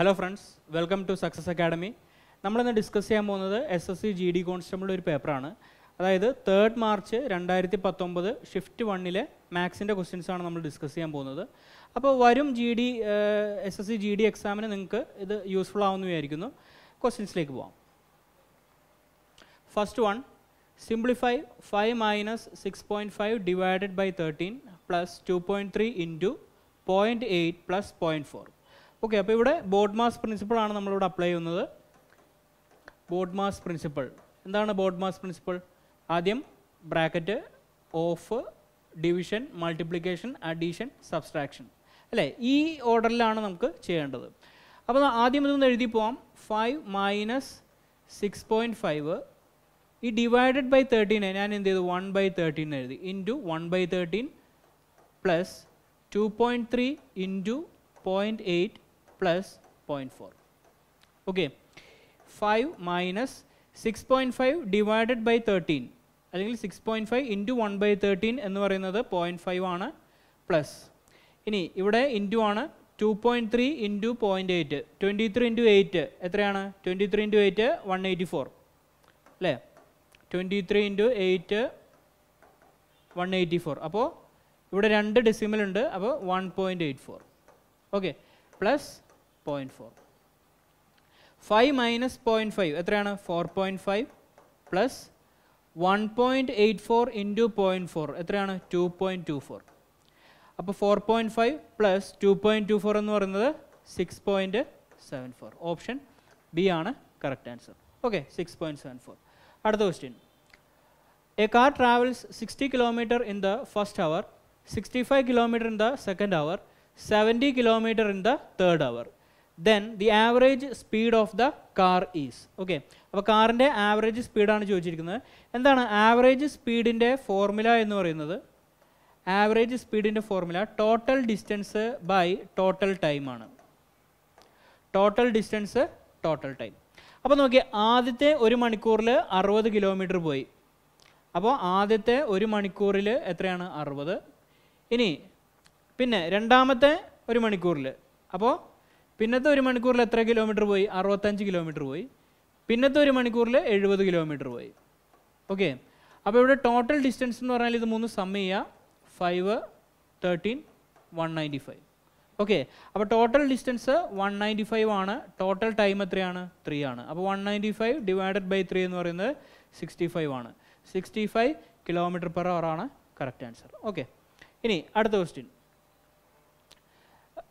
Hello friends welcome to success academy നമ്മളിന്ന് discuss ചെയ്യാൻ പോകുന്നത് S S C G D കോൺസ്റ്റബിളിൻ്റെ ഒരു പേപ്പറാണ് അതായത് തേർഡ് മാർച്ച് രണ്ടായിരത്തി പത്തൊമ്പത് ഷിഫ്റ്റ് വണ്ണിലെ മാത്സിൻ്റെ ക്വസ്റ്റ്യൻസാണ് നമ്മൾ ഡിസ്കസ് ചെയ്യാൻ പോകുന്നത് അപ്പോൾ വരും G D S S C G D എക്സാമിന് നിങ്ങൾക്ക് ഇത് യൂസ്ഫുൾ ആവുമെന്ന് വിചാരിക്കുന്നു ക്വസ്റ്റ്യൻസിലേക്ക് പോവാം first one simplify five minus six point five divided by thirteen plus two point three into point eight plus point four okay അപ്പോൾ ഇവിടെ ബോഡ് മാസ് പ്രിൻസിപ്പിളാണ് നമ്മളിവിടെ അപ്ലൈ ചെയ്യുന്നത് ബോഡ് മാസ് പ്രിൻസിപ്പിൾ എന്താണ് ബോഡ് മാസ് പ്രിൻസിപ്പിൾ ആദ്യം bracket of division multiplication addition subtraction അല്ലേ ഈ ഓർഡറിലാണ് നമുക്ക് ചെയ്യേണ്ടത് അപ്പോൾ ആദ്യം ഇതൊന്ന് എഴുതി പോവാം five minus six point five ഈ ഡിവൈഡഡ് ബൈ തേർട്ടീനെ ഞാൻ എന്ത് ചെയ്തു വൺ ബൈ തേർട്ടീൻ എഴുതി into one by thirteen plus two point three into point eight plus 0.4. Okay, 5 minus 6.5 divided by 13 അല്ലെങ്കിൽ six point five into one by thirteen എന്ന് പറയുന്നത് point five ആണ് പ്ലസ് ഇനി ഇവിടെ ഇൻറ്റു ആണ് two point three into point eight twenty three into eight എത്രയാണ് twenty three into eight one eighty four അല്ലേ twenty three into eight one eighty four അപ്പോൾ ഇവിടെ രണ്ട് ഉണ്ട് അപ്പോൾ one point eight four okay plus 0.4. 5 minus 0 0.5, 4.5 plus 1.84 into 0 0.4, 2.24. 4.5 plus 2.24 and more another 6.74. Option B on a correct answer. Okay, 6.74. Add those in. A car travels 60 kilometer in the first hour, 65 kilometer in the second hour, 70 kilometer in the third hour. Then the average speed of the car is okay അപ്പോൾ കാറിൻ്റെ average സ്പീഡാണ് ചോദിച്ചിരിക്കുന്നത് എന്താണ് average സ്പീഡിൻ്റെ formula എന്ന് പറയുന്നത് average സ്പീഡിൻ്റെ formula total distance by total ടൈമാണ് total distance total time അപ്പോൾ നോക്കിയാൽ ആദ്യത്തെ ഒരു മണിക്കൂറിൽ അറുപത് കിലോമീറ്റർ പോയി അപ്പോൾ ആദ്യത്തെ ഒരു മണിക്കൂറിൽ എത്രയാണ് അറുപത് ഇനി പിന്നെ രണ്ടാമത്തെ ഒരു മണിക്കൂറിൽ അപ്പോൾ പിന്നത്തെ ഒരു മണിക്കൂറിൽ എത്ര കിലോമീറ്റർ പോയി അറുപത്തഞ്ച് കിലോമീറ്റർ പോയി പിന്നത്തെ ഒരു മണിക്കൂറിൽ എഴുപത് കിലോമീറ്റർ പോയി ഓക്കെ അപ്പോൾ ഇവിടെ ടോട്ടൽ ഡിസ്റ്റൻസ് എന്ന് പറഞ്ഞാൽ ഇത് മൂന്ന് സമ്മ് ചെയ്യുക five thirteen one ninety five okay അപ്പോൾ total distance one ninety five ആണ് ടോട്ടൽ ടൈം എത്രയാണ് ത്രീ ആണ് അപ്പോൾ one ninety five divided by three എന്ന് പറയുന്നത് സിക്സ്റ്റി ഫൈവ് ആണ് sixty five kilometre per hour ആണ് കറക്റ്റ് ആൻസർ ഓക്കെ ഇനി അടുത്ത question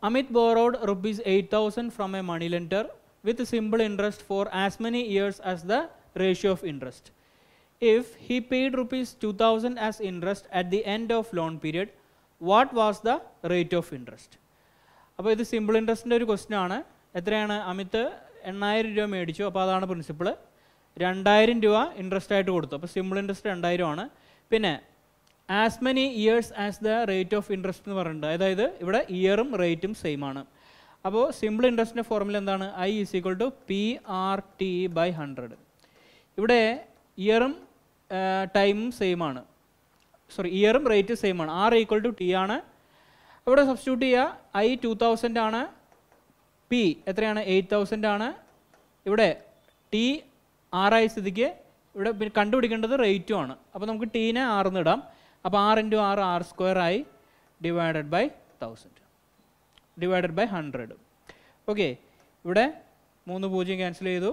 Amit borrowed rupees 8000 from a money lender with simple interest for as many years as the ratio of interest. If he paid rupees 2000 as interest at the end of loan period, what was the rate of interest? അപ്പോൾ ഇത് simple ഇൻട്രസ്റ്റിൻ്റെ ഒരു question ആണ് എത്രയാണ് അമിത് എണ്ണായിരം രൂപ മേടിച്ചു അപ്പോൾ അതാണ് പ്രിൻസിപ്പിൾ രണ്ടായിരം രൂപ ഇൻട്രസ്റ്റ് ആയിട്ട് കൊടുത്തു അപ്പോൾ സിമ്പിൾ ഇൻട്രസ്റ്റ് രണ്ടായിരം ആണ് പിന്നെ as many years as the rate of interest എന്ന് പറയുന്നുണ്ട് അതായത് ഇവിടെ ഇയറും റേറ്റും സെയിം ആണ് അപ്പോൾ സിമ്പിൾ ഇൻട്രസ്റ്റിൻ്റെ ഫോർമുല എന്താണ് I is equal to P R T by hundred ഇവിടെ ഇയറും ടൈമും സെയിം ആണ് സോറി ഇയറും റേറ്റ് സെയിം ആണ് ആർ ഈക്വൾ ടു ടി ആണ് ഇവിടെ സബ്സ്റ്റിറ്റ്യൂട്ട് ചെയ്യുക ഐ ടു തൗസൻഡ് ആണ് പി എത്രയാണ് എയ്റ്റ് തൗസൻഡ് ആണ് ഇവിടെ ടി ആറായ സ്ഥിതിക്ക് ഇവിടെ കണ്ടുപിടിക്കേണ്ടത് റേറ്റും ആണ് അപ്പോൾ നമുക്ക് ടീനെ ആറിന്നിടാം അപ്പോൾ ആർ ഇൻറ്റു ആറ് ആർ സ്ക്വയർ ആയി divided by thousand divided by hundred okay ഇവിടെ മൂന്ന് പൂജ്യം ക്യാൻസൽ ചെയ്തു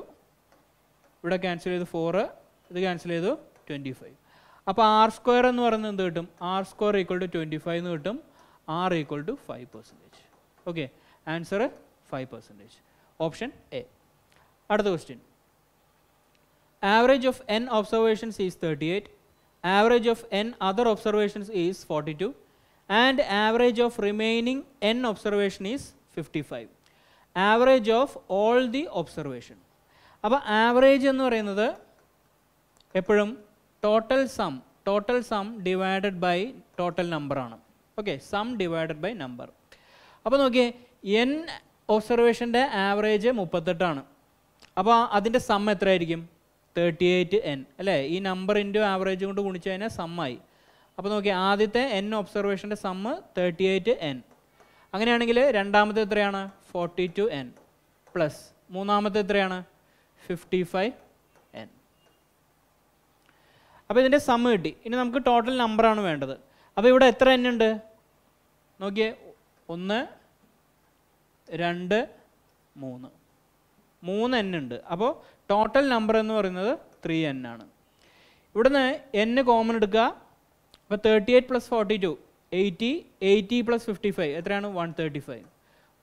ഇവിടെ ക്യാൻസൽ ചെയ്തു ഫോറ് ഇത് ക്യാൻസൽ ചെയ്തു ട്വൻറ്റി ഫൈവ് അപ്പോൾ ആർ സ്ക്വയർ എന്ന് പറയുന്നത് എന്ത് കിട്ടും R square equal to twenty five എന്ന് കിട്ടും R equal to five percentage okay answer five percentage option A അടുത്ത question average of N observations is thirty eight average of n other observations is 42 and average of remaining n observation is 55 average of all the observation അപ്പോൾ average എന്ന് പറയുന്നത് എപ്പോഴും total sum total sum divided by total നമ്പറാണ് okay sum divided by number അപ്പോൾ നോക്കിയേ N ഒബ്സർവേഷൻ്റെ average മുപ്പത്തെട്ടാണ് അപ്പോൾ അതിൻ്റെ some എത്രയായിരിക്കും തേർട്ടി എയ്റ്റ് എൻ അല്ലേ ഈ നമ്പർ ഇൻറ്റു ആവറേജ് കൊണ്ട് ഗുണിച്ചു കഴിഞ്ഞാൽ സമ്മായി അപ്പോൾ നോക്കി ആദ്യത്തെ എൻ ഒബ്സർവേഷൻ്റെ സമ്മ് തേർട്ടി എയ്റ്റ് എൻ അങ്ങനെയാണെങ്കിൽ രണ്ടാമത്തെ എത്രയാണ് ഫോർട്ടി ടു എൻ പ്ലസ് മൂന്നാമത്തെ എത്രയാണ് ഫിഫ്റ്റി ഫൈവ് എൻ അപ്പോൾ ഇതിൻ്റെ സമ്മ് കിട്ടി ഇനി നമുക്ക് ടോട്ടൽ നമ്പറാണ് വേണ്ടത് അപ്പോൾ ഇവിടെ എത്ര എൻ ഉണ്ട് നോക്കിയേ ഒന്ന് രണ്ട് മൂന്ന് മൂന്ന് എൻ ഉണ്ട് അപ്പോൾ ടോട്ടൽ നമ്പർ എന്ന് പറയുന്നത് ത്രീ എൻ ആണ് ഇവിടുന്ന് എന് കോമൺ എടുക്കുക അപ്പോൾ thirty eight plus forty two eighty eighty plus fifty five എത്രയാണ് one thirty five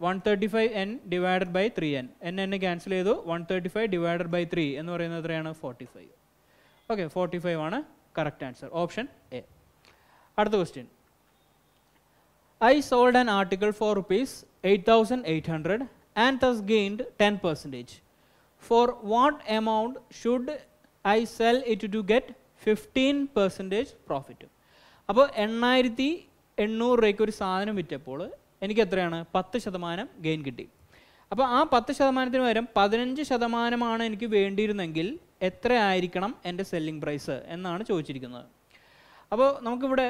one thirty five N divided by three N N N cancel ചെയ്തു one thirty five divided by three എന്ന് പറയുന്നത് എത്രയാണ് forty five okay forty five ആണ് correct answer option A അടുത്ത question I sold an article for rupees eight thousand eight hundred and thus gained ten percentage for what amount should I sell it to get fifteen percentage profit അപ്പോൾ എണ്ണായിരത്തി എണ്ണൂറ് രൂപയ്ക്ക് ഒരു സാധനം വിറ്റപ്പോൾ എനിക്ക് എത്രയാണ് പത്ത് ശതമാനം ഗെയിൻ കിട്ടി അപ്പോൾ ആ പത്ത് ശതമാനത്തിന് പകരം പതിനഞ്ച് ശതമാനമാണ് എനിക്ക് വേണ്ടിയിരുന്നെങ്കിൽ എത്ര ആയിരിക്കണം എൻ്റെ സെല്ലിംഗ് പ്രൈസ് എന്നാണ് ചോദിച്ചിരിക്കുന്നത് അപ്പോൾ നമുക്കിവിടെ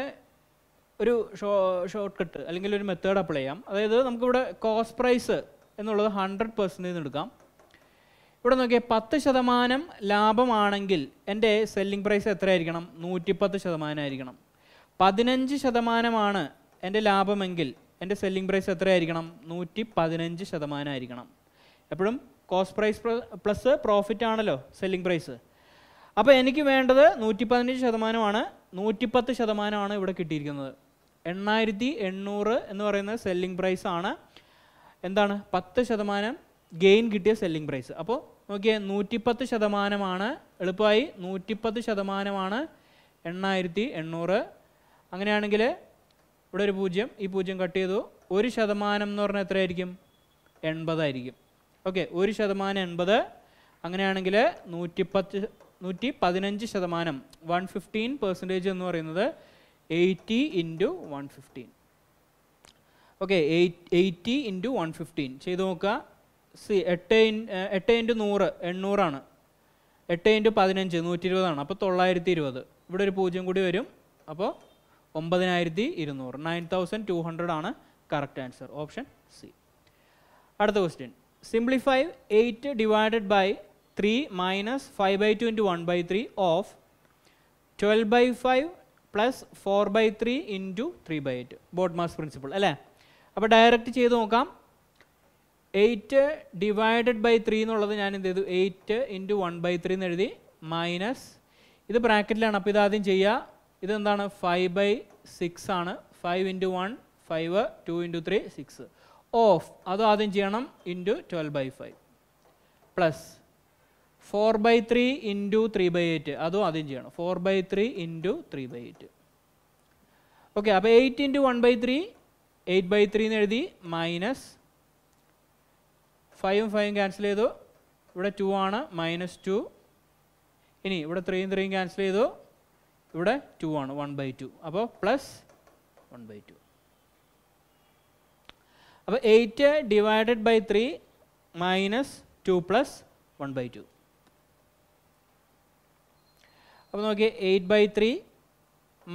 ഒരു ഷോ ഷോർട്ട് കട്ട് അല്ലെങ്കിൽ ഒരു മെത്തേഡ് അപ്ലൈ ചെയ്യാം അതായത് നമുക്കിവിടെ കോസ്റ്റ് പ്രൈസ് എന്നുള്ളത് ഹൺഡ്രഡ് പെർസെൻറ്റേജ് എടുക്കാം ഇവിടെ നോക്കിയാൽ പത്ത് ശതമാനം ലാഭമാണെങ്കിൽ എൻ്റെ സെല്ലിംഗ് പ്രൈസ് എത്രയായിരിക്കണം നൂറ്റിപ്പത്ത് ശതമാനമായിരിക്കണം പതിനഞ്ച് ശതമാനമാണ് എൻ്റെ ലാഭമെങ്കിൽ എൻ്റെ സെല്ലിംഗ് പ്രൈസ് എത്രയായിരിക്കണം നൂറ്റി പതിനഞ്ച് ശതമാനമായിരിക്കണം എപ്പോഴും കോസ്റ്റ് പ്രൈസ് പ്ലസ് പ്രോഫിറ്റ് ആണല്ലോ സെല്ലിംഗ് പ്രൈസ് അപ്പോൾ എനിക്ക് വേണ്ടത് നൂറ്റി പതിനഞ്ച് ശതമാനമാണ് നൂറ്റിപ്പത്ത് ശതമാനമാണ് ഇവിടെ കിട്ടിയിരിക്കുന്നത് എണ്ണായിരത്തി എണ്ണൂറ് എന്ന് പറയുന്ന സെല്ലിംഗ് പ്രൈസാണ് എന്താണ് പത്ത് ശതമാനം ഗെയിൻ കിട്ടിയ സെല്ലിംഗ് പ്രൈസ് അപ്പോൾ നോക്കിയേ നൂറ്റിപ്പത്ത് ശതമാനമാണ് എളുപ്പമായി നൂറ്റിപ്പത്ത് ശതമാനമാണ് എണ്ണായിരത്തി എണ്ണൂറ് അങ്ങനെയാണെങ്കിൽ ഇവിടെ ഒരു പൂജ്യം ഈ പൂജ്യം കട്ട് ചെയ്തു ഒരു ശതമാനം എന്ന് പറഞ്ഞാൽ എത്രയായിരിക്കും എൺപതായിരിക്കും ഓക്കെ ഒരു ശതമാനം എൺപത് അങ്ങനെയാണെങ്കിൽ നൂറ്റിപ്പത്ത് നൂറ്റി പതിനഞ്ച് ശതമാനം വൺ ഫിഫ്റ്റീൻ പെർസെൻറ്റേജ് എന്ന് പറയുന്നത് eighty into one fifteen okay eight eighty into one fifteen ചെയ്ത് നോക്കുക സി എട്ട് എട്ട് ഇൻറ്റു നൂറ് എണ്ണൂറാണ് എട്ട് ഇൻറ്റു പതിനഞ്ച് നൂറ്റി ഇരുപതാണ് അപ്പോൾ തൊള്ളായിരത്തി ഇരുപത് ഇവിടെ ഒരു പൂജ്യം കൂടി വരും അപ്പോൾ ഒമ്പതിനായിരത്തി ഇരുന്നൂറ് നയൻ തൗസൻഡ് ടു ഹൺഡ്രഡ് ആണ് കറക്റ്റ് ആൻസർ ഓപ്ഷൻ സി അടുത്ത question simplify eight divided by three minus five by two into one by three of twelve by five plus four by three into three by eight BODMAS principle അല്ലേ അപ്പോൾ direct ചെയ്ത് നോക്കാം eight divided by three എന്നുള്ളത് ഞാൻ എന്ത് ചെയ്തു eight into one by three എന്ന് എഴുതി മൈനസ് ഇത് ബ്രാക്കറ്റിലാണ് അപ്പോൾ ഇതാദ്യം ചെയ്യുക ഇതെന്താണ് ഫൈവ് ബൈ സിക്സ് ആണ് five into one five two into three six of അത് ആദ്യം ചെയ്യണം into twelve by five plus four by three into three by eight അതും ആദ്യം ചെയ്യണം four by three into three by eight okay അപ്പോൾ eight into one by three eight by three എന്ന് എഴുതി minus ഫൈവും ഫൈവും ക്യാൻസൽ ചെയ്തു ഇവിടെ ടു ആണ് മൈനസ് ടു ഇനി ഇവിടെ ത്രീയും ത്രീയും ക്യാൻസൽ ചെയ്തു ഇവിടെ ടു ആണ് വൺ ബൈ ടു അപ്പോൾ പ്ലസ് വൺ ബൈ ടു അപ്പോൾ eight divided by three minus two plus one by two അപ്പോൾ നോക്കി എയ്റ്റ് ബൈ ത്രീ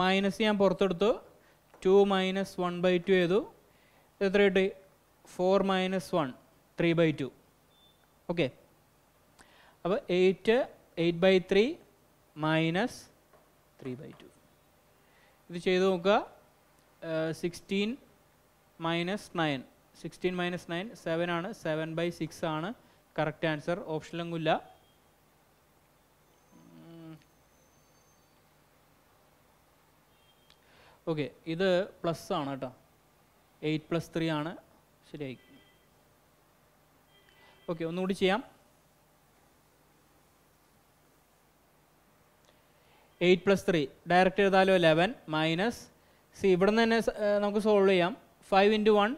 മൈനസ് ഞാൻ പുറത്തെടുത്തു two minus one by two ചെയ്തു ഇത് എത്ര കിട്ടി four minus one three by two okay അപ്പോൾ eight eight by three minus three by two ഇത് ചെയ്ത് നോക്കുക sixteen minus nine sixteen minus nine seven ആണ് സെവൻ ബൈ സിക്സ് ആണ് കറക്റ്റ് ആൻസർ ഓപ്ഷനിലൊന്നുമില്ല ഓക്കെ ഇത് പ്ലസ് ആണ് കേട്ടോ എയ്റ്റ് പ്ലസ് ത്രീ ആണ് ശരിയായി ഓക്കെ ഒന്നുകൂടി ചെയ്യാം എയ്റ്റ് പ്ലസ് ത്രീ ഡയറക്റ്റ് എഴുതാലോ ലെവൻ മൈനസ് സി ഇവിടെ നിന്ന് തന്നെ നമുക്ക് സോൾവ് ചെയ്യാം five into one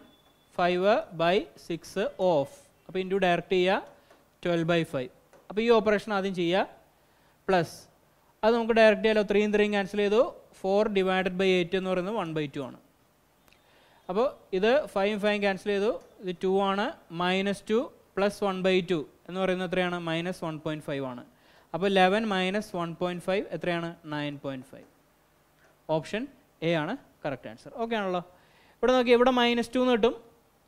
five by six of അപ്പോൾ ഇൻറ്റു ഡയറക്റ്റ് ചെയ്യുക ട്വൽവ് ബൈ ഫൈവ് അപ്പോൾ ഈ ഓപ്പറേഷൻ ആദ്യം ചെയ്യുക പ്ലസ് അത് നമുക്ക് ഡയറക്റ്റ് ചെയ്യാലോ ത്രീയും ത്രീയും ക്യാൻസൽ ചെയ്തു ഫോർ ഡിവൈഡഡ് ബൈ എയ്റ്റ് എന്ന് പറയുന്നത് വൺ ബൈ ടു ആണ് അപ്പോൾ ഇത് ഫൈവും ഫൈവും ക്യാൻസൽ ചെയ്തു ഇത് ടു ആണ് minus two plus one by two എന്ന് പറയുന്നത് എത്രയാണ് മൈനസ് വൺ പോയിൻറ്റ് ഫൈവ് ആണ് അപ്പോൾ eleven minus one point five എത്രയാണ് nine point five option A ആണ് കറക്റ്റ് ആൻസർ ഓക്കെ ആണല്ലോ ഇവിടെ നോക്കി ഇവിടെ മൈനസ് ടു എന്ന് കിട്ടും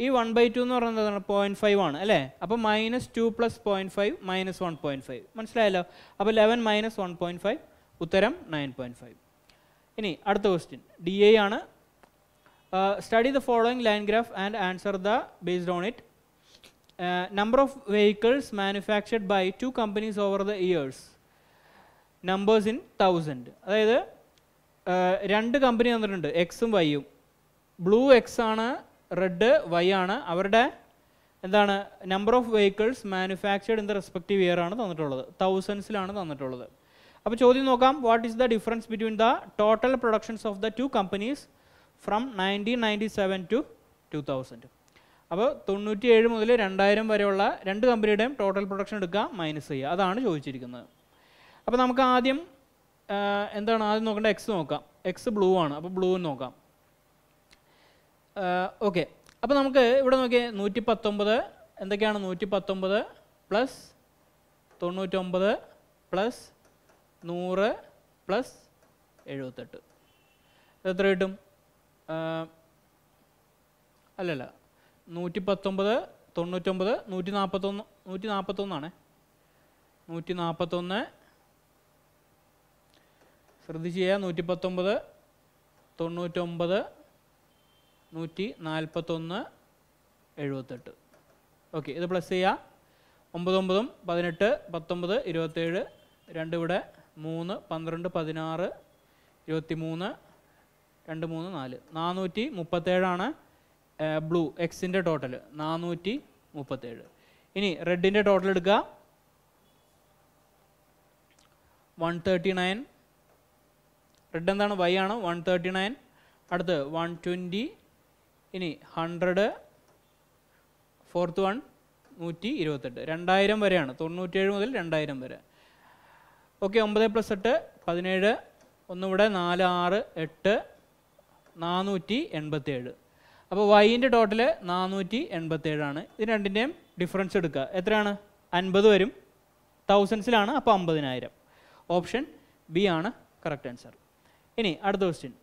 ഈ വൺ ബൈ ടു എന്ന് പറയുന്നത് എന്താണ് പോയിൻറ്റ് ഫൈവ് ആണ് അല്ലേ അപ്പോൾ minus two plus point five minus one point five മനസ്സിലായല്ലോ അപ്പോൾ eleven minus one point five ഉത്തരം നയൻ പോയിൻറ്റ് ഫൈവ് ഇനി അടുത്ത ക്വസ്റ്റ്യൻ ഡി എ ആണ് study the following line graph and answer the based on it uh, number of vehicles manufactured by two companies over the years numbers in thousand അതായത് uh, രണ്ട് company തന്നിട്ടുണ്ട് എക്സും വൈയും blue X ആണ് red Y ആണ് അവരുടെ എന്താണ് number of vehicles manufactured in the respective year ആണ് തന്നിട്ടുള്ളത് തൗസൻഡ്സിലാണ് തന്നിട്ടുള്ളത് അപ്പോൾ ചോദ്യം നോക്കാം what is the difference between the total productions of the two companies from nineteen ninety seven to two thousand അപ്പോൾ ഏഴ് മുതൽ രണ്ടായിരം വരെയുള്ള രണ്ട് കമ്പനിയുടെയും ടോട്ടൽ പ്രൊഡക്ഷൻ എടുക്കുക മൈനസ് ചെയ്യുക അതാണ് ചോദിച്ചിരിക്കുന്നത് അപ്പോൾ നമുക്ക് ആദ്യം എന്താണ് ആദ്യം നോക്കേണ്ട എക്സ് നോക്കാം എക്സ് ബ്ലൂ ആണ് അപ്പോൾ ബ്ലൂ നോക്കാം ഓക്കെ അപ്പോൾ നമുക്ക് ഇവിടെ നോക്കിയാൽ നൂറ്റി പത്തൊമ്പത് എന്തൊക്കെയാണ് നൂറ്റി പത്തൊമ്പത് പ്ലസ് തൊണ്ണൂറ്റൊമ്പത് പ്ലസ് നൂറ് പ്ലസ് എഴുപത്തെട്ട് എത്ര കിട്ടും അല്ലല്ല നൂറ്റി പത്തൊമ്പത് തൊണ്ണൂറ്റൊമ്പത് നൂറ്റി നാൽപ്പത്തൊന്ന് നൂറ്റി നാൽപ്പത്തൊന്നാണ് നൂറ്റി നാൽപ്പത്തൊന്ന് ശ്രദ്ധിച്ച് ചെയ്യുക നൂറ്റി പത്തൊമ്പത് തൊണ്ണൂറ്റൊമ്പത് നൂറ്റി നാൽപ്പത്തൊന്ന് എഴുപത്തെട്ട് ഓക്കെ ഇത് പ്ലസ് ചെയ്യുക ഒമ്പതൊമ്പതും പതിനെട്ട് പത്തൊമ്പത് ഇരുപത്തേഴ് രണ്ട് ഇവിടെ മൂന്ന് പന്ത്രണ്ട് പതിനാറ് ഇരുപത്തി മൂന്ന് രണ്ട് മൂന്ന് നാല് നാനൂറ്റി മുപ്പത്തേഴാണ് ബ്ലൂ എക്സിൻ്റെ ടോട്ടൽ നാനൂറ്റി മുപ്പത്തേഴ് ഇനി റെഡിൻ്റെ ടോട്ടൽ എടുക്കുക വൺ തേർട്ടി നയൻ റെഡ് എന്താണ് വൈ ആണ് വൺ തേർട്ടി നയൻ അടുത്ത് വൺ ട്വൻറ്റി ഇനി ഹൺഡ്രഡ് ഫോർത്ത് വൺ നൂറ്റി ഇരുപത്തെട്ട് രണ്ടായിരം വരെയാണ് തൊണ്ണൂറ്റേഴ് മുതൽ രണ്ടായിരം വരെ ഓക്കെ ഒമ്പത് പ്ലസ് എട്ട് പതിനേഴ് ഒന്നുകൂടെ നാല് ആറ് എട്ട് നാനൂറ്റി എൺപത്തേഴ് അപ്പോൾ വൈൻ്റെ ടോട്ടൽ നാനൂറ്റി എൺപത്തേഴാണ് ഇത് രണ്ടിൻ്റെയും ഡിഫറൻസ് എടുക്കുക എത്രയാണ് അൻപത് വരും തൗസൻഡ്സിലാണ് അപ്പോൾ അമ്പതിനായിരം ഓപ്ഷൻ ബി ആണ് കറക്റ്റ് ആൻസർ ഇനി അടുത്ത question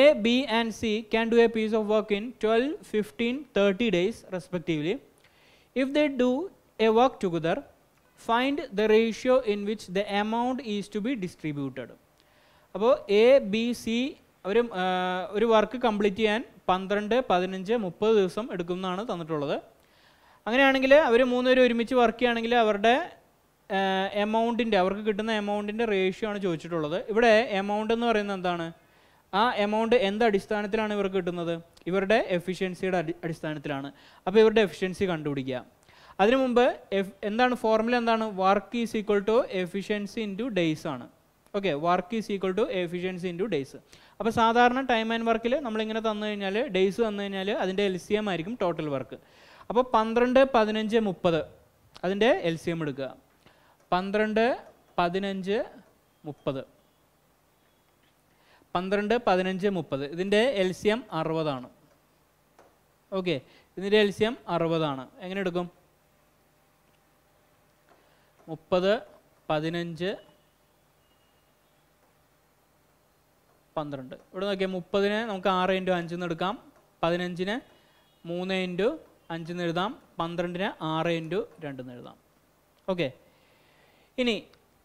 A B and C can do a piece of work in twelve fifteen thirty days respectively if the do a work together find the ratio in which the amount is to be distributed അപ്പോൾ A B C അവർ ഒരു work complete ചെയ്യാൻ പന്ത്രണ്ട് പതിനഞ്ച് മുപ്പത് ദിവസം എടുക്കുന്നതാണ് തന്നിട്ടുള്ളത് അങ്ങനെയാണെങ്കിൽ അവർ മൂന്നുപേരും ഒരുമിച്ച് വർക്ക് ചെയ്യുകയാണെങ്കിൽ അവരുടെ എമൗണ്ടിൻ്റെ അവർക്ക് കിട്ടുന്ന എമൗണ്ടിൻ്റെ റേഷ്യോ ആണ് ചോദിച്ചിട്ടുള്ളത് ഇവിടെ എമൗണ്ട് എന്ന് പറയുന്നത് എന്താണ് ആ എമൗണ്ട് എന്ത് അടിസ്ഥാനത്തിലാണ് ഇവർക്ക് കിട്ടുന്നത് ഇവരുടെ എഫിഷ്യൻസിയുടെ അടിസ്ഥാനത്തിലാണ് അപ്പോൾ ഇവരുടെ എഫിഷ്യൻസി കണ്ടുപിടിക്കുക അതിനു മുമ്പ് എഫ് എന്താണ് ഫോർമുല എന്താണ് work is equal to efficiency into days ആണ് okay work is equal to efficiency into days അപ്പോൾ സാധാരണ ടൈം ആൻഡ് വർക്കിൽ നമ്മളിങ്ങനെ തന്നു കഴിഞ്ഞാൽ ഡേയ്സ് തന്നു കഴിഞ്ഞാൽ അതിൻ്റെ എൽ സി എം ആയിരിക്കും ടോട്ടൽ വർക്ക് അപ്പോൾ പന്ത്രണ്ട് പതിനഞ്ച് മുപ്പത് അതിൻ്റെ എൽ സി എം എടുക്കുക പന്ത്രണ്ട് പതിനഞ്ച് മുപ്പത് പന്ത്രണ്ട് പതിനഞ്ച് മുപ്പത് ഇതിൻ്റെ എൽ സി എം അറുപതാണ് ഓക്കെ ഇതിൻ്റെ എൽ സി എം അറുപതാണ് എങ്ങനെ എടുക്കും മുപ്പത് പതിനഞ്ച് പന്ത്രണ്ട് ഇവിടെ നോക്കിയാൽ മുപ്പതിന് നമുക്ക് ആറ് ഇൻറ്റു അഞ്ചിൽ നിന്ന് എടുക്കാം പതിനഞ്ചിന് മൂന്ന് ഇൻറ്റു അഞ്ചിൽ നിന്ന് എഴുതാം പന്ത്രണ്ടിന് ആറ് ഇൻറ്റു രണ്ടിൽ നിന്ന് എഴുതാം ഓക്കെ ഇനി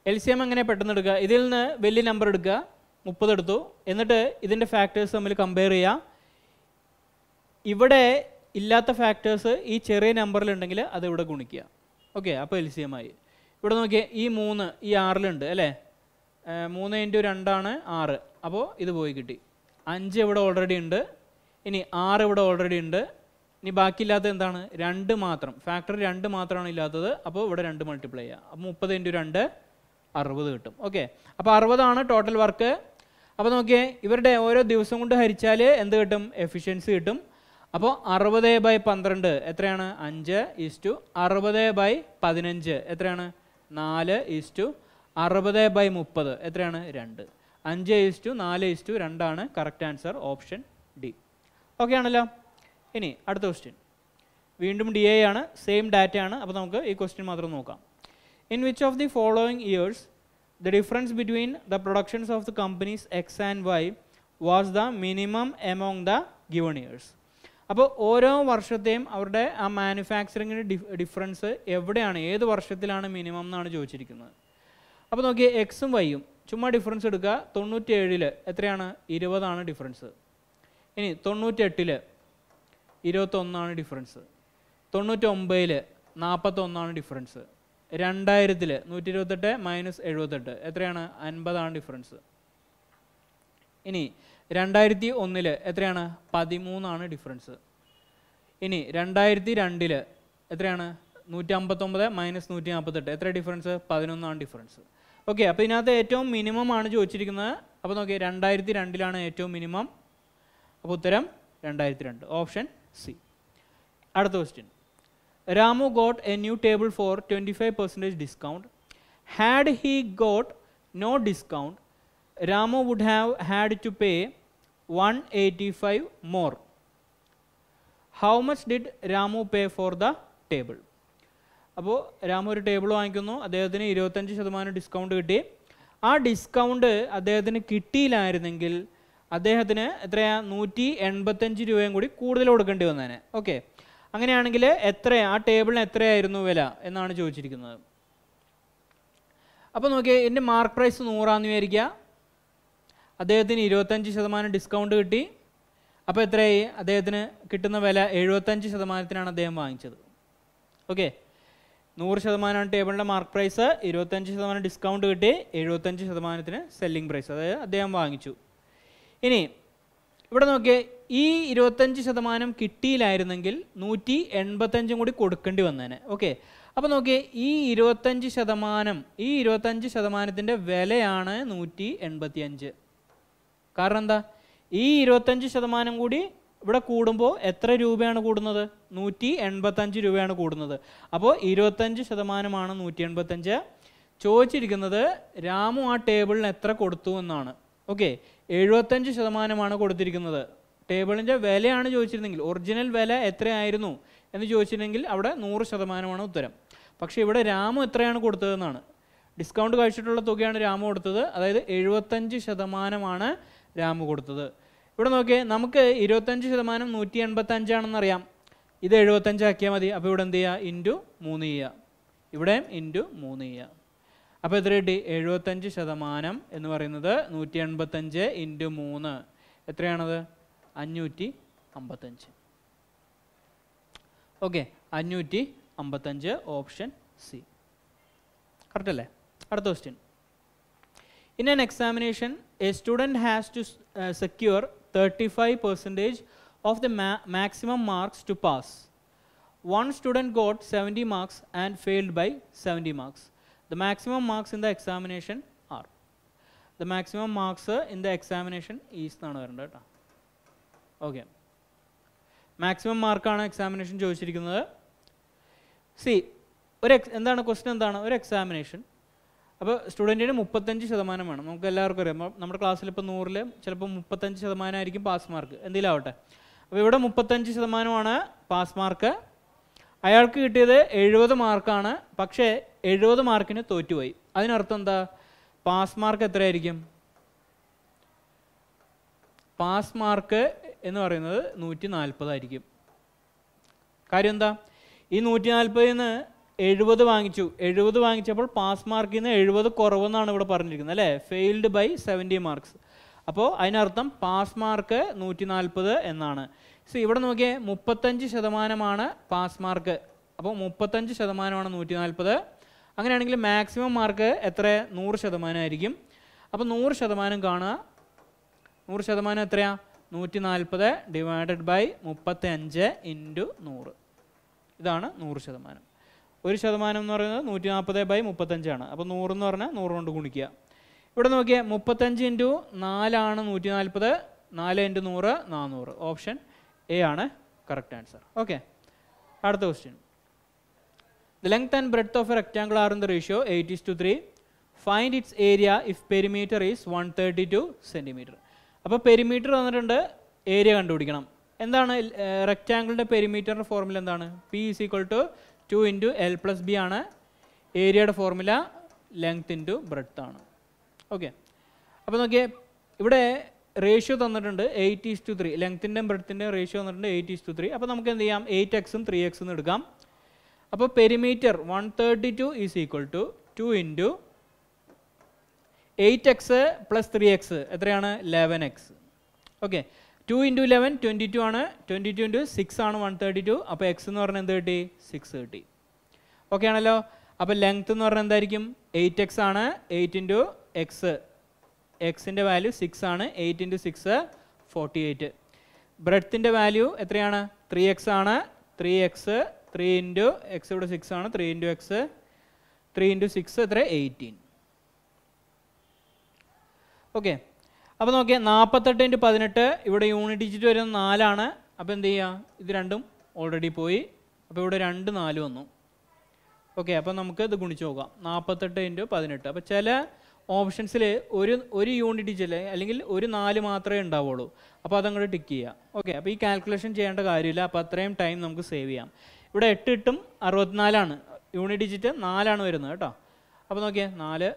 എൽ സി എം എങ്ങനെ പെട്ടെന്ന് എടുക്കുക ഇതിൽ നിന്ന് വലിയ നമ്പർ എടുക്കുക മുപ്പത് എടുത്തു എന്നിട്ട് ഇതിൻ്റെ ഫാക്ടേഴ്സ് തമ്മിൽ കമ്പയർ ചെയ്യുക ഇവിടെ ഇല്ലാത്ത ഫാക്ടേഴ്സ് ഈ ചെറിയ നമ്പറിലുണ്ടെങ്കിൽ അത് ഇവിടെ ഗുണിക്കുക ഓക്കെ അപ്പോൾ എൽ സി എം ആയി ഇവിടെ നോക്കിയാൽ ഈ മൂന്ന് ഈ ആറിലുണ്ട് അല്ലേ മൂന്ന് ഇൻറ്റു രണ്ടാണ് ആറ് അപ്പോൾ ഇത് പോയി കിട്ടി അഞ്ച് ഇവിടെ ഓൾറെഡി ഉണ്ട് ഇനി ആറ് ഇവിടെ ഓൾറെഡി ഉണ്ട് ഇനി ബാക്കിയില്ലാത്ത എന്താണ് രണ്ട് മാത്രം ഫാക്ടർ രണ്ട് മാത്രമാണ് ഇല്ലാത്തത് അപ്പോൾ ഇവിടെ രണ്ട് മൾട്ടിപ്ലൈ ചെയ്യുക അപ്പോൾ മുപ്പത് ഇൻറ്റു രണ്ട് അറുപത് കിട്ടും ഓക്കെ അപ്പോൾ അറുപതാണ് ടോട്ടൽ വർക്ക് അപ്പോൾ നോക്കിയേ ഇവരുടെ ഓരോ ദിവസം കൊണ്ട് ഹരിച്ചാൽ എന്ത് കിട്ടും എഫിഷ്യൻസി കിട്ടും അപ്പോൾ അറുപത് ബൈ പന്ത്രണ്ട് എത്രയാണ് അഞ്ച് ഈസ്റ്റു അറുപത് ബൈ പതിനഞ്ച് എത്രയാണ് നാല് ഈസ്റ്റു അറുപത് ബൈ മുപ്പത് എത്രയാണ് രണ്ട് അഞ്ച് ടു നാല് ടു രണ്ടാണ് correct answer option D okay ആണല്ലോ ഇനി അടുത്ത ക്വസ്റ്റ്യൻ വീണ്ടും ഡി എ ആണ് സെയിം ഡാറ്റ ആണ് അപ്പോൾ നമുക്ക് ഈ ക്വസ്റ്റ്യൻ മാത്രം നോക്കാം in which of the following years the difference between the productions of the companies X and Y was the minimum among the given years അപ്പോൾ ഓരോ വർഷത്തെയും അവരുടെ ആ മാനുഫാക്ചറിങ്ങിൻ്റെ ഡിഫറൻസ് എവിടെയാണ് ഏത് വർഷത്തിലാണ് മിനിമം എന്നാണ് ചോദിച്ചിരിക്കുന്നത് അപ്പോൾ നോക്കിയേ എക്സും വൈയും ചുമ്മാ ഡിഫറൻസ് എടുക്കുക തൊണ്ണൂറ്റിയേഴിൽ എത്രയാണ് ഇരുപതാണ് ഡിഫറൻസ് ഇനി തൊണ്ണൂറ്റെട്ടിൽ ഇരുപത്തൊന്നാണ് ഡിഫറൻസ് തൊണ്ണൂറ്റൊമ്പതിൽ നാൽപ്പത്തൊന്നാണ് ഡിഫറൻസ് രണ്ടായിരത്തിൽ നൂറ്റി ഇരുപത്തെട്ട് മൈനസ് എഴുപത്തെട്ട് എത്രയാണ് അൻപതാണ് ഡിഫറൻസ് ഇനി രണ്ടായിരത്തി ഒന്നിൽ എത്രയാണ് പതിമൂന്നാണ് ഡിഫറൻസ് ഇനി രണ്ടായിരത്തി രണ്ടിൽ എത്രയാണ് നൂറ്റി അമ്പത്തൊമ്പത് മൈനസ് നൂറ്റി നാൽപ്പത്തെട്ട് എത്ര ഡിഫറൻസ് പതിനൊന്നാണ് ഡിഫറൻസ് ഓക്കെ അപ്പോൾ ഇതിനകത്ത് ഏറ്റവും മിനിമം ആണ് ചോദിച്ചിരിക്കുന്നത് അപ്പോൾ നോക്കിയാൽ രണ്ടായിരത്തി രണ്ടിലാണ് ഏറ്റവും മിനിമം അപ്പോൾ ഉത്തരം രണ്ടായിരത്തി രണ്ട് ഓപ്ഷൻ സി അടുത്ത question Ramu got a new table for twenty five percentage discount had he got no discount Ramu would have had to pay one eighty five more how much did Ramu pay for the table അപ്പോൾ രാമ ഒരു table വാങ്ങിക്കുന്നു അദ്ദേഹത്തിന് ഇരുപത്തഞ്ച് ശതമാനം discount കിട്ടി ആ discount അദ്ദേഹത്തിന് കിട്ടിയില്ലായിരുന്നെങ്കിൽ അദ്ദേഹത്തിന് എത്രയാ നൂറ്റി എൺപത്തഞ്ച് രൂപയും കൂടി കൂടുതൽ കൊടുക്കേണ്ടി വന്നേനെ ഓക്കെ അങ്ങനെയാണെങ്കിൽ എത്ര ആ ടേബിളിന് എത്രയായിരുന്നു വില എന്നാണ് ചോദിച്ചിരിക്കുന്നത് അപ്പോൾ നോക്കിയാൽ എൻ്റെ മാർക്ക് പ്രൈസ് നൂറാന്ന് വിചാരിക്കുക അദ്ദേഹത്തിന് ഇരുപത്തഞ്ച് ശതമാനം ഡിസ്കൗണ്ട് കിട്ടി അപ്പോൾ എത്രയായി അദ്ദേഹത്തിന് കിട്ടുന്ന വില എഴുപത്തഞ്ച് ശതമാനത്തിനാണ് അദ്ദേഹം വാങ്ങിച്ചത് ഓക്കേ നൂറ് ശതമാനമാണ് ടേബിളിൻ്റെ മാർക്ക് പ്രൈസ് ഇരുപത്തഞ്ച് ശതമാനം ഡിസ്കൗണ്ട് കിട്ടി എഴുപത്തഞ്ച് ശതമാനത്തിന് സെല്ലിംഗ് പ്രൈസ് അതായത് അദ്ദേഹം വാങ്ങിച്ചു ഇനി ഇവിടെ നോക്കിയേ ഈ ഇരുപത്തഞ്ച് ശതമാനം കിട്ടിയില്ലായിരുന്നെങ്കിൽ നൂറ്റി എൺപത്തഞ്ചും കൂടി കൊടുക്കേണ്ടി വന്നേനെ ഓക്കെ അപ്പോൾ നോക്കിയേ ഈ ഇരുപത്തഞ്ച് ശതമാനം ഈ ഇരുപത്തഞ്ച് ശതമാനത്തിൻ്റെ വിലയാണ് നൂറ്റി എൺപത്തി അഞ്ച് കാരണം എന്താ ഈ ഇരുപത്തഞ്ച് ശതമാനം കൂടി ഇവിടെ കൂടുമ്പോൾ എത്ര രൂപയാണ് കൂടുന്നത് നൂറ്റി എൺപത്തഞ്ച് രൂപയാണ് കൂടുന്നത് അപ്പോൾ ഇരുപത്തഞ്ച് ശതമാനമാണ് നൂറ്റി എൺപത്തഞ്ച് ചോദിച്ചിരിക്കുന്നത് രാമു ആ ടേബിളിന് എത്ര കൊടുത്തു എന്നാണ് ഓക്കെ എഴുപത്തഞ്ച് ശതമാനമാണ് കൊടുത്തിരിക്കുന്നത് ടേബിളിൻ്റെ വിലയാണ് ചോദിച്ചിരുന്നെങ്കിൽ ഒറിജിനൽ വില എത്രയായിരുന്നു എന്ന് ചോദിച്ചിരുന്നെങ്കിൽ അവിടെ നൂറ് ശതമാനമാണ് ഉത്തരം പക്ഷേ ഇവിടെ രാമു എത്രയാണ് കൊടുത്തതെന്നാണ് ഡിസ്കൗണ്ട് കഴിച്ചിട്ടുള്ള തുകയാണ് രാമു കൊടുത്തത് അതായത് എഴുപത്തഞ്ച് ശതമാനമാണ് രാമു കൊടുത്തത് ഇവിടെ നോക്കിയേ നമുക്ക് ഇരുപത്തഞ്ച് ശതമാനം നൂറ്റി എൺപത്തഞ്ചാണെന്നറിയാം ഇത് എഴുപത്തഞ്ചാക്കിയാൽ മതി അപ്പോൾ ഇവിടെ എന്ത് ചെയ്യുക ഇൻറ്റു മൂന്ന് ചെയ്യുക ഇവിടെയും ഇൻറ്റു മൂന്ന് ചെയ്യുക അപ്പോൾ എത്ര കിട്ടി എഴുപത്തഞ്ച് ശതമാനം എന്ന് പറയുന്നത് നൂറ്റി എൺപത്തഞ്ച് ഇൻറ്റു മൂന്ന് എത്രയാണത് അഞ്ഞൂറ്റി അമ്പത്തഞ്ച് ഓക്കെ അഞ്ഞൂറ്റി അമ്പത്തഞ്ച് ഓപ്ഷൻ സി കറക്റ്റ് അല്ലേ അടുത്ത question in an examination a student has to secure 35 percentage of the ma maximum marks to pass. One student got 70 marks and failed by 70 marks. The maximum marks in the examination are. The maximum marks in the examination is Okay. Maximum മാർക്കാണ് examination ചോദിച്ചിരിക്കുന്നത് See, ഒരു the question? എന്താണ് ഒരു examination. അപ്പോൾ സ്റ്റുഡൻറ്റിന് മുപ്പത്തഞ്ച് ശതമാനം വേണം നമുക്ക് എല്ലാവർക്കും അറിയാം നമ്മുടെ ക്ലാസ്സിൽ ഇപ്പോൾ നൂറിൽ ചിലപ്പോൾ മുപ്പത്തഞ്ച് ശതമാനമായിരിക്കും പാസ് മാർക്ക് എന്തെങ്കിലും ആവട്ടെ അപ്പോൾ ഇവിടെ മുപ്പത്തഞ്ച് ശതമാനമാണ് പാസ് മാർക്ക് അയാൾക്ക് കിട്ടിയത് എഴുപത് മാർക്കാണ് പക്ഷേ എഴുപത് മാർക്കിന് തോറ്റുപോയി അതിനർത്ഥം എന്താ പാസ് മാർക്ക് എത്രയായിരിക്കും പാസ് മാർക്ക് എന്ന് പറയുന്നത് നൂറ്റി നാൽപ്പതായിരിക്കും കാര്യം എന്താ ഈ നൂറ്റി നാൽപ്പതിൽ നിന്ന് എഴുപത് വാങ്ങിച്ചു എഴുപത് വാങ്ങിച്ചപ്പോൾ പാസ് മാർക്കിൽ നിന്ന് എഴുപത് കുറവെന്നാണ് ഇവിടെ പറഞ്ഞിരിക്കുന്നത് അല്ലേ ഫെയിൽഡ് ബൈ സെവൻറ്റി മാർക്സ് അപ്പോൾ അതിനർത്ഥം പാസ് മാർക്ക് നൂറ്റി നാൽപ്പത് എന്നാണ് സി ഇവിടെ നോക്കിയേ മുപ്പത്തഞ്ച് ശതമാനമാണ് പാസ് മാർക്ക് അപ്പോൾ മുപ്പത്തഞ്ച് ശതമാനമാണ് നൂറ്റി നാൽപ്പത് അങ്ങനെയാണെങ്കിൽ മാക്സിമം മാർക്ക് എത്ര നൂറ് ശതമാനമായിരിക്കും അപ്പോൾ നൂറ് ശതമാനം കാണുക നൂറ് ശതമാനം എത്രയാണ് നൂറ്റി നാൽപ്പത് ഡിവൈഡഡ് ബൈ മുപ്പത്തി അഞ്ച് ഇൻറ്റു നൂറ് ഇതാണ് നൂറ് ശതമാനം ഒരു ശതമാനം എന്ന് പറയുന്നത് നൂറ്റി നാൽപ്പത് ബൈ മുപ്പത്തഞ്ചാണ് അപ്പോൾ നൂറെന്ന് പറഞ്ഞാൽ നൂറ് കൊണ്ട് ഗുണിക്കുക ഇവിടെ നോക്കിയാൽ മുപ്പത്തഞ്ച് ഇൻറ്റു നാലാണ് നൂറ്റി നാൽപ്പത് നാല് ഇൻറ്റു നൂറ് നാനൂറ് ഓപ്ഷൻ എ ആണ് കറക്റ്റ് ആൻസർ ഓക്കെ അടുത്ത question the length and breadth of a are in the ratio eight is to three find its area if perimeter is one thirty two centimeter അപ്പോൾ perimeter വന്നിട്ടുണ്ട് area കണ്ടുപിടിക്കണം എന്താണ് റെക്റ്റാംഗിളിൻ്റെ പെരിമീറ്ററിൻ്റെ formula എന്താണ് P is equal to two into L plus B ആണ് ഏരിയയുടെ formula length into breadth ആണ് ഓക്കെ അപ്പോൾ നോക്കിയേ ഇവിടെ റേഷ്യോ തന്നിട്ടുണ്ട് എയ്റ്റ് ഈസ് ടു ത്രീ ലെങ്ത്തിൻ്റെയും ബ്രെഡത്തിൻ്റെയും റേഷ്യോ തന്നിട്ടുണ്ട് എയ്റ്റ് ഈസ് ടു ത്രീ അപ്പോൾ നമുക്ക് എന്ത് ചെയ്യാം എയ്റ്റ് എക്സും ത്രീ എക്സും എടുക്കാം അപ്പോൾ perimeter one thirty two is equal to two into eight X plus three X എത്രയാണ് eleven X okay two into eleven twenty two ആണ് ട്വൻറ്റി ടു ഇൻറ്റു സിക്സ് ആണ് വൺ തേർട്ടി ടു അപ്പോൾ X എന്ന് പറഞ്ഞാൽ എന്ത് കിട്ടി സിക്സ് കിട്ടി okay ആണല്ലോ അപ്പോൾ ലെങ്ത് എന്ന് പറഞ്ഞാൽ എന്തായിരിക്കും എയ്റ്റ് എക്സ് ആണ് എയ്റ്റ് ഇൻറ്റു എക്സ് എക്സിൻ്റെ വാല്യൂ സിക്സ് ആണ് eight into six forty eight ബ്രെഡ്ത്തിൻ്റെ വാല്യൂ എത്രയാണ് ത്രീ എക്സ് ആണ് three X three into X ഇവിടെ സിക്സ് ആണ് three into X three into six എത്ര എയ്റ്റീൻ ഓക്കെ അപ്പോൾ നോക്കിയാൽ നാൽപ്പത്തെട്ട് ഇൻറ്റു പതിനെട്ട് ഇവിടെ യൂണിറ്റ് ഡിജിറ്റ് വരുന്നത് നാലാണ് അപ്പോൾ എന്ത് ചെയ്യുക ഇത് രണ്ടും ഓൾറെഡി പോയി അപ്പോൾ ഇവിടെ രണ്ട് നാല് വന്നു ഓക്കെ അപ്പോൾ നമുക്ക് ഇത് ഗുണിച്ച് നോക്കാം നാൽപ്പത്തെട്ട് ഇൻറ്റു പതിനെട്ട് അപ്പോൾ ചില ഓപ്ഷൻസിൽ ഒരു ഒരു യൂണിറ്റ് ഡിജിറ്റ് അല്ലെങ്കിൽ ഒരു നാല് മാത്രമേ ഉണ്ടാവുള്ളൂ അപ്പോൾ അതങ്ങോട്ട് ടിക്ക് ചെയ്യുക ഓക്കെ അപ്പോൾ ഈ കാൽക്കുലേഷൻ ചെയ്യേണ്ട കാര്യമില്ല അപ്പോൾ അത്രയും ടൈം നമുക്ക് സേവ് ചെയ്യാം ഇവിടെ എട്ട് ഇട്ടും അറുപത്തിനാലാണ് യൂണിറ്റ് ഡിജിറ്റ് നാലാണ് വരുന്നത് കേട്ടോ അപ്പോൾ നോക്കിയേ നാല്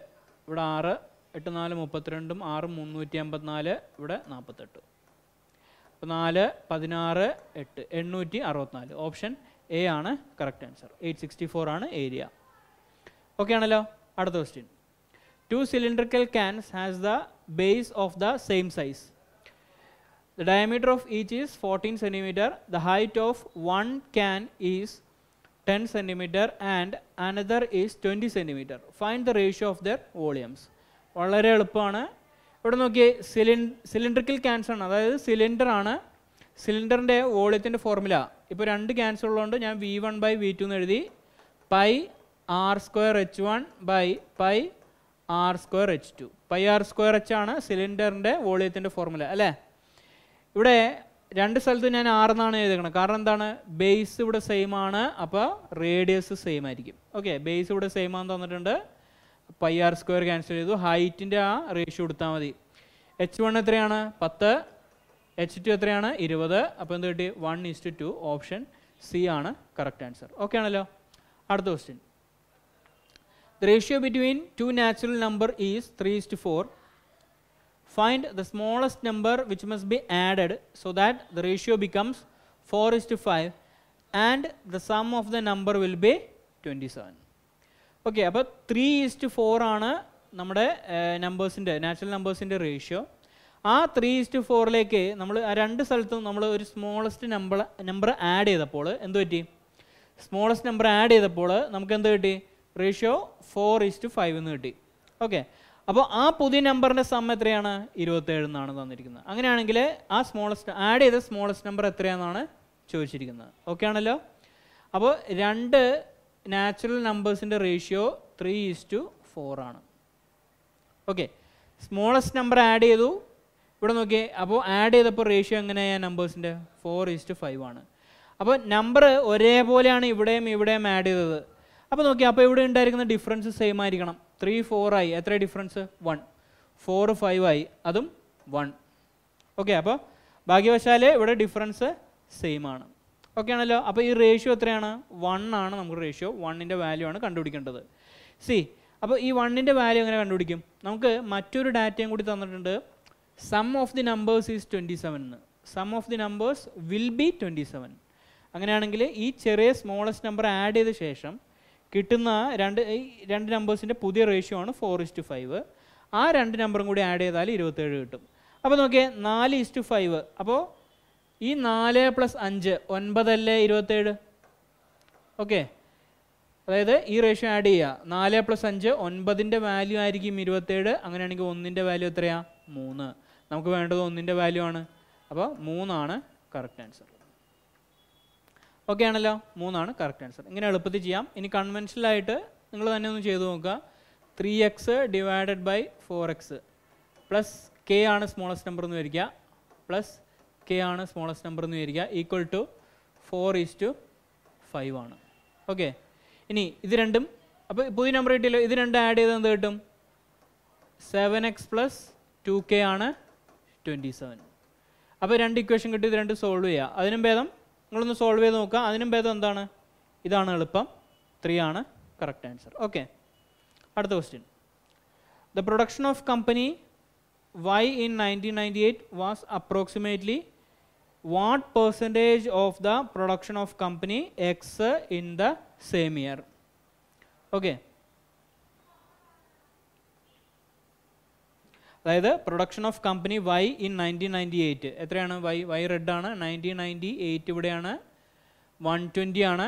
ഇവിടെ ആറ് എട്ട് നാല് മുപ്പത്തിരണ്ടും ആറ് മുന്നൂറ്റി അമ്പത്തിനാല് ഇവിടെ നാൽപ്പത്തെട്ട് അപ്പോൾ നാല് പതിനാറ് എട്ട് എണ്ണൂറ്റി അറുപത്തിനാല് ഓപ്ഷൻ എ ആണ് correct answer eight sixty four ആണ് ഏരിയ ഓക്കെ ആണല്ലോ അടുത്ത question two cylindrical cans has the base of the same size the diameter of each is fourteen centimeter the height of one can is ten centimeter and another is twenty centimeter find the ratio of their volumes വളരെ എളുപ്പമാണ് ഇവിടെ നോക്കിയേ സിലി cylindrical cancer ആണ് അതായത് സിലിണ്ടറാണ് സിലിണ്ടറിൻ്റെ വോളിയത്തിൻ്റെ formula ഇപ്പോൾ രണ്ട് ക്യാൻസർ ഉള്ളതുകൊണ്ട് ഞാൻ V one by V two എന്ന് എഴുതി pi R square H one by pi R square H two pi R square H ആണ് സിലിണ്ടറിൻ്റെ വോളിയത്തിൻ്റെ ഫോർമുല അല്ലേ ഇവിടെ രണ്ട് സ്ഥലത്തും ഞാൻ ആർ എന്നാണ് എഴുതിക്കണം കാരണം എന്താണ് ബേസ് ഇവിടെ സെയിം ആണ് അപ്പോൾ റേഡിയസ് സെയിം ആയിരിക്കും ഓക്കെ ബേസ് ഇവിടെ സെയിം ആണെന്ന് തന്നിട്ടുണ്ട് പൈ ആർ സ്ക്വയർ ക്യാൻസൽ ചെയ്തു ഹൈറ്റിൻ്റെ ആ റേഷ്യോ കൊടുത്താൽ മതി എച്ച് വൺ എത്രയാണ് പത്ത് എച്ച് ടു എത്രയാണ് ഇരുപത് അപ്പോൾ എന്ത് കിട്ടി one is to two option C ആണ് കറക്റ്റ് ആൻസർ ഓക്കെ ആണല്ലോ അടുത്ത question the ratio between two natural number is three is to four find the smallest number which must be added so that the ratio becomes four is to five and the sum of the number will be twenty seven okay അപ്പോൾ three is to four ആണ് നമ്മുടെ നമ്പേഴ്സിൻ്റെ natural നമ്പേഴ്സിൻ്റെ ratio ആ three is to ഫോറിലേക്ക് നമ്മൾ ആ രണ്ട് സ്ഥലത്തും നമ്മൾ ഒരു സ്മോളസ്റ്റ് നമ്പർ നമ്പർ ആഡ് ചെയ്തപ്പോൾ എന്ത് പറ്റി സ്മോളസ്റ്റ് നമ്പർ ആഡ് ചെയ്തപ്പോൾ നമുക്ക് എന്ത് കിട്ടി റേഷ്യോ ഫോർ ഈസ്റ്റ് ഫൈവ് എന്ന് കിട്ടി ഓക്കെ അപ്പോൾ ആ പുതിയ നമ്പറിൻ്റെ സം എത്രയാണ് ഇരുപത്തേഴ് എന്നാണ് തന്നിരിക്കുന്നത് അങ്ങനെയാണെങ്കിൽ ആ സ്മോളസ്റ്റ് ആഡ് ചെയ്ത സ്മോളസ്റ്റ് നമ്പർ എത്രയാണെന്നാണ് ചോദിച്ചിരിക്കുന്നത് ഓക്കെ ആണല്ലോ അപ്പോൾ രണ്ട് നാച്ചുറൽ നമ്പേഴ്സിൻ്റെ ratio three is to four ആണ് ഓക്കെ സ്മോളസ്റ്റ് നമ്പർ ആഡ് ചെയ്തു ഇവിടെ നോക്കിയേ അപ്പോൾ ആഡ് ചെയ്തപ്പോൾ റേഷ്യോ എങ്ങനെയാണ് നമ്പേഴ്സിൻ്റെ ഫോർ ടു ഫൈവ് ആണ് അപ്പോൾ നമ്പർ ഒരേപോലെയാണ് ഇവിടെയും ഇവിടെയും ആഡ് ചെയ്തത് അപ്പോൾ നോക്കി അപ്പോൾ ഇവിടെ ഉണ്ടായിരിക്കുന്ന ഡിഫറൻസ് സെയിം ആയിരിക്കണം ത്രീ ഫോറായി എത്ര ഡിഫറൻസ് വൺ ഫോർ ഫൈവ് ആയി അതും വൺ ഓക്കെ അപ്പോൾ ഭാഗ്യവശാൽ ഇവിടെ ഡിഫറൻസ് സെയിം ആണ് ഓക്കെ ആണല്ലോ അപ്പോൾ ഈ റേഷ്യോ എത്രയാണ് വൺ ആണ് നമുക്ക് റേഷ്യോ വണ്ണിൻ്റെ വാല്യൂ ആണ് കണ്ടുപിടിക്കേണ്ടത് സി അപ്പോൾ ഈ വണ്ണിൻ്റെ വാല്യൂ എങ്ങനെ കണ്ടുപിടിക്കും നമുക്ക് മറ്റൊരു ഡാറ്റയും കൂടി തന്നിട്ടുണ്ട് sum of the numbers is twenty seven എന്ന് sum of the numbers will be twenty seven അങ്ങനെയാണെങ്കിൽ ഈ ചെറിയ സ്മോളസ്റ്റ് നമ്പർ ആഡ് ചെയ്ത ശേഷം കിട്ടുന്ന രണ്ട് ഈ രണ്ട് നമ്പേഴ്സിൻ്റെ പുതിയ റേഷ്യോ ആണ് ഫോർ ഇസ്റ്റ് ഫൈവ് ആ രണ്ട് നമ്പറും കൂടി ആഡ് ചെയ്താൽ ഇരുപത്തേഴ് കിട്ടും അപ്പോൾ നോക്കിയാൽ നാല് ഇസ്റ്റു ഫൈവ് അപ്പോൾ ഈ നാല് പ്ലസ് അഞ്ച് ഒൻപതല്ലേ ഇരുപത്തേഴ് ഓക്കെ അതായത് ഈ റേഷ്യോ ആഡ് ചെയ്യുക നാല് പ്ലസ് അഞ്ച് ഒൻപതിൻ്റെ വാല്യൂ ആയിരിക്കും ഇരുപത്തേഴ് അങ്ങനെയാണെങ്കിൽ ഒന്നിൻ്റെ വാല്യൂ എത്രയാ മൂന്ന് നമുക്ക് വേണ്ടത് ഒന്നിൻ്റെ വാല്യൂ ആണ് അപ്പോൾ മൂന്നാണ് കറക്റ്റ് ആൻസർ ഓക്കെ ആണല്ലോ മൂന്നാണ് കറക്റ്റ് ആൻസർ ഇങ്ങനെ എളുപ്പത്തിൽ ചെയ്യാം ഇനി കൺവെൻഷനായിട്ട് നിങ്ങൾ തന്നെ ഒന്ന് ചെയ്ത് നോക്കുക three X divided by four X plus K ആണ് സ്മോളസ്റ്റ് നമ്പർ എന്ന് വരിക പ്ലസ് കെ ആണ് സ്മോളസ്റ്റ് നമ്പർ എന്ന് വിചാരിക്കുക equal to four is to five ആണ് ഓക്കെ ഇനി ഇത് രണ്ടും അപ്പോൾ പുതിയ നമ്പർ കിട്ടിയല്ലോ ഇത് രണ്ടും ആഡ് ചെയ്ത് എന്ത് കിട്ടും seven X plus two K ആണ് ട്വൻറ്റി സെവൻ അപ്പോൾ രണ്ട് ഇക്വേഷൻ കിട്ടി ഇത് രണ്ട് സോൾവ് ചെയ്യുക അതിനും ഭേദം നിങ്ങളൊന്ന് സോൾവ് ചെയ്ത് നോക്കുക അതിനും ഭേദം എന്താണ് ഇതാണ് എളുപ്പം ത്രീ ആണ് കറക്റ്റ് ആൻസർ ഓക്കെ അടുത്ത question the production of company Y in nineteen ninety eight was approximately what percentage of the production of company X in the same year okay അതായത് production of company Y in nineteen ninety eight എത്രയാണ് Y Y റെഡാണ് nineteen ninety eight ഇവിടെയാണ് one twenty ആണ്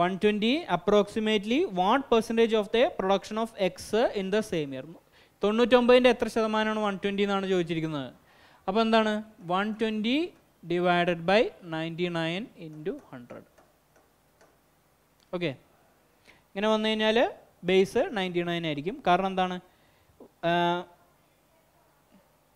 one twenty approximately what percentage of the production of X in the same year തൊണ്ണൂറ്റൊമ്പതിൻ്റെ എത്ര ശതമാനമാണ് one twenty എന്നാണ് ചോദിച്ചിരിക്കുന്നത് അപ്പോൾ എന്താണ് one twenty divided by 99 into hundred okay ഇങ്ങനെ വന്നു കഴിഞ്ഞാൽ ബേസ് നയൻറ്റി നയൻ ആയിരിക്കും കാരണം എന്താണ്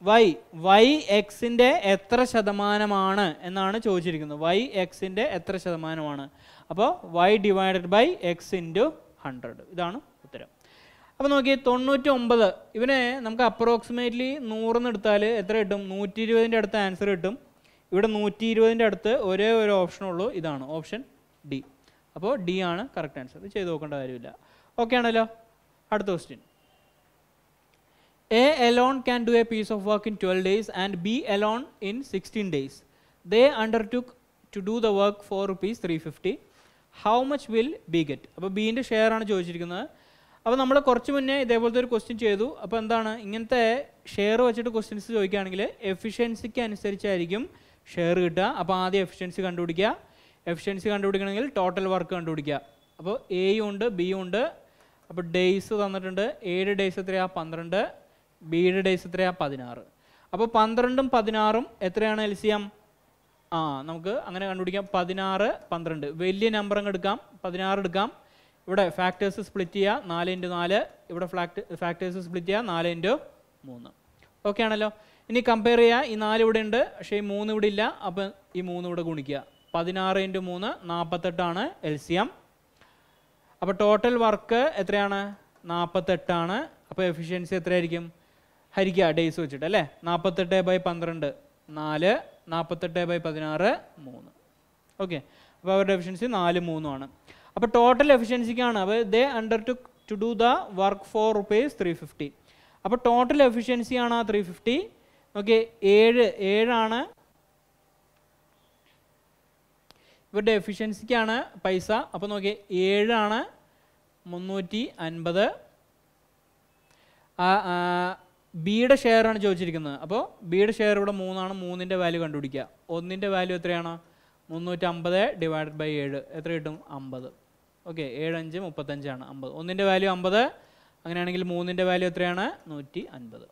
വൈ വൈ എക്സിൻ്റെ എത്ര ശതമാനമാണ് എന്നാണ് ചോദിച്ചിരിക്കുന്നത് വൈ എക്സിൻ്റെ എത്ര ശതമാനമാണ് അപ്പോൾ Y divided by X into hundred ഇതാണ് ഉത്തരം അപ്പോൾ നോക്കി തൊണ്ണൂറ്റി ഒമ്പത് ഇവനെ നമുക്ക് അപ്രോക്സിമേറ്റ്ലി നൂറെന്ന് എടുത്താൽ എത്ര കിട്ടും നൂറ്റി ഇരുപതിൻ്റെ അടുത്ത് ആൻസർ കിട്ടും ഇവിടെ നൂറ്റി ഇരുപതിൻ്റെ അടുത്ത് ഒരേ ഒരു ഓപ്ഷനുള്ളൂ ഇതാണ് ഓപ്ഷൻ ഡി അപ്പോൾ ഡി ആണ് കറക്റ്റ് ആൻസർ ഇത് ചെയ്ത് നോക്കേണ്ട കാര്യമില്ല ഓക്കെ ആണല്ലോ അടുത്ത question A alone can do a piece of work in twelve days and B alone in sixteen days they undertook to do the work for rupees three fifty how much will B get അപ്പോൾ ബീൻ്റെ share ആണ് ചോദിച്ചിരിക്കുന്നത് അപ്പോൾ നമ്മൾ കുറച്ച് മുന്നേ ഇതേപോലത്തെ ഒരു ക്വസ്റ്റ്യൻ ചെയ്തു അപ്പോൾ എന്താണ് ഇങ്ങനത്തെ ഷെയർ വെച്ചിട്ട് ക്വസ്റ്റ്യൻസ് ചോദിക്കുകയാണെങ്കിൽ എഫിഷ്യൻസിക്ക് അനുസരിച്ചായിരിക്കും ഷെയർ കിട്ടുക അപ്പോൾ ആദ്യം എഫിഷ്യൻസി കണ്ടുപിടിക്കുക എഫിഷ്യൻസി കണ്ടുപിടിക്കണമെങ്കിൽ ടോട്ടൽ വർക്ക് കണ്ടുപിടിക്കുക അപ്പോൾ എയും ഉണ്ട് ബിയും ഉണ്ട് അപ്പോൾ ഡേയ്സ് തന്നിട്ടുണ്ട് ഏഴ് ഡേയ്സ് എത്രയാണ് പന്ത്രണ്ട് ബിയുടെ ഡേയ്സ് എത്രയാണ് പതിനാറ് അപ്പോൾ പന്ത്രണ്ടും പതിനാറും എത്രയാണ് എൽ സി എം ആ നമുക്ക് അങ്ങനെ കണ്ടുപിടിക്കാം പതിനാറ് പന്ത്രണ്ട് വലിയ നമ്പർ അങ്ങ് എടുക്കാം പതിനാറ് എടുക്കാം ഇവിടെ ഫാക്ടേഴ്സ് സ്പ്ലിറ്റ് ചെയ്യുക നാല് ഇൻറ്റു നാല് ഇവിടെ ഫ്ലാക്ട് ഫാക്ടേഴ്സ് സ്പ്ലിറ്റ് ചെയ്യുക നാല് ഇൻറ്റു മൂന്ന് ഓക്കെ ആണല്ലോ ഇനി കമ്പയർ ചെയ്യുക ഈ നാല് ഇവിടെ ഉണ്ട് പക്ഷേ ഈ മൂന്ന് ഇവിടെ ഇല്ല അപ്പം ഈ മൂന്ന് ഇവിടെ ഗുണിക്കുക പതിനാറ് ഇൻറ്റു മൂന്ന് നാൽപ്പത്തെട്ടാണ് എൽ സി എം അപ്പോൾ ടോട്ടൽ വർക്ക് എത്രയാണ് നാൽപ്പത്തെട്ടാണ് അപ്പോൾ എഫിഷ്യൻസി എത്രയായിരിക്കും ഹരിക്കുക ഡേയ്സ് വെച്ചിട്ട് അല്ലേ നാൽപ്പത്തെട്ട് ബൈ പന്ത്രണ്ട് നാല് നാൽപ്പത്തെട്ട് ബൈ പതിനാറ് മൂന്ന് ഓക്കെ അപ്പോൾ അവരുടെ എഫിഷ്യൻസി നാല് മൂന്നുമാണ് അപ്പോൾ ടോട്ടൽ എഫിഷ്യൻസിക്കാണ് അവർ they undertook to do the work for rupees three fifty അപ്പോൾ ടോട്ടൽ എഫിഷ്യൻസിയാണ് ആ ത്രീ ഫിഫ്റ്റി ഓക്കെ ഏഴ് ഏഴാണ് ഇവരുടെ എഫിഷ്യൻസിക്കാണ് പൈസ അപ്പോൾ നോക്കിയേ ഏഴാണ് മുന്നൂറ്റി അൻപത് ബിയുടെ ഷെയറാണ് ചോദിച്ചിരിക്കുന്നത് അപ്പോൾ ബിയുടെ ഷെയർ ഇവിടെ മൂന്നാണ് മൂന്നിൻ്റെ വാല്യൂ കണ്ടുപിടിക്കുക ഒന്നിൻ്റെ വാല്യൂ എത്രയാണ് മുന്നൂറ്റമ്പത് ഡിവൈഡഡ് ബൈ ഏഴ് എത്ര കിട്ടും അമ്പത് ഓക്കെ ഏഴഞ്ച് മുപ്പത്തഞ്ചാണ് അമ്പത് ഒന്നിൻ്റെ വാല്യൂ അമ്പത് അങ്ങനെയാണെങ്കിൽ മൂന്നിൻ്റെ വാല്യൂ എത്രയാണ് നൂറ്റി അൻപത്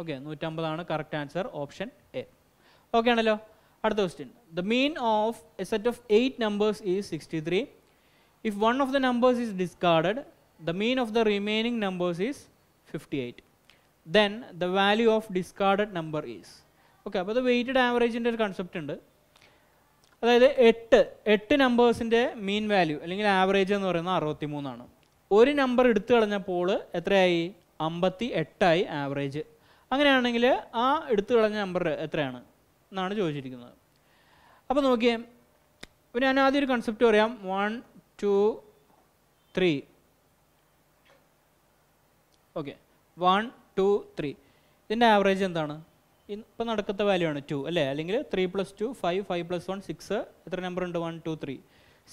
ഓക്കെ നൂറ്റമ്പതാണ് correct answer option A okay ആണല്ലോ അടുത്ത question the mean of a set of eight numbers is sixty three if one of the numbers is discard the mean of the remaining numbers is fifty eight then the value of discard number is okay അപ്പോൾ അത് weighted ആവറേജിൻ്റെ ഒരു concept ഉണ്ട് അതായത് എട്ട് എട്ട് നമ്പേഴ്സിൻ്റെ mean value അല്ലെങ്കിൽ average എന്ന് പറയുന്നത് അറുപത്തി മൂന്നാണ് ഒരു നമ്പർ എടുത്തു കളഞ്ഞപ്പോൾ എത്രയായി അമ്പത്തി എട്ടായി ആവറേജ് അങ്ങനെയാണെങ്കിൽ ആ എടുത്തു കളഞ്ഞ നമ്പർ എത്രയാണ് എന്നാണ് ചോദിച്ചിരിക്കുന്നത് അപ്പോൾ നോക്കിയേ അപ്പോൾ ഞാൻ ആദ്യം ഒരു കൺസെപ്റ്റ് പറയാം one two three okay one two three ഇതിൻ്റെ ആവറേജ് എന്താണ് ഇപ്പം നടക്കത്ത വാല്യൂ ആണ് ടു അല്ലേ അല്ലെങ്കിൽ three plus two five five plus one six എത്ര നമ്പർ ഉണ്ട് one two three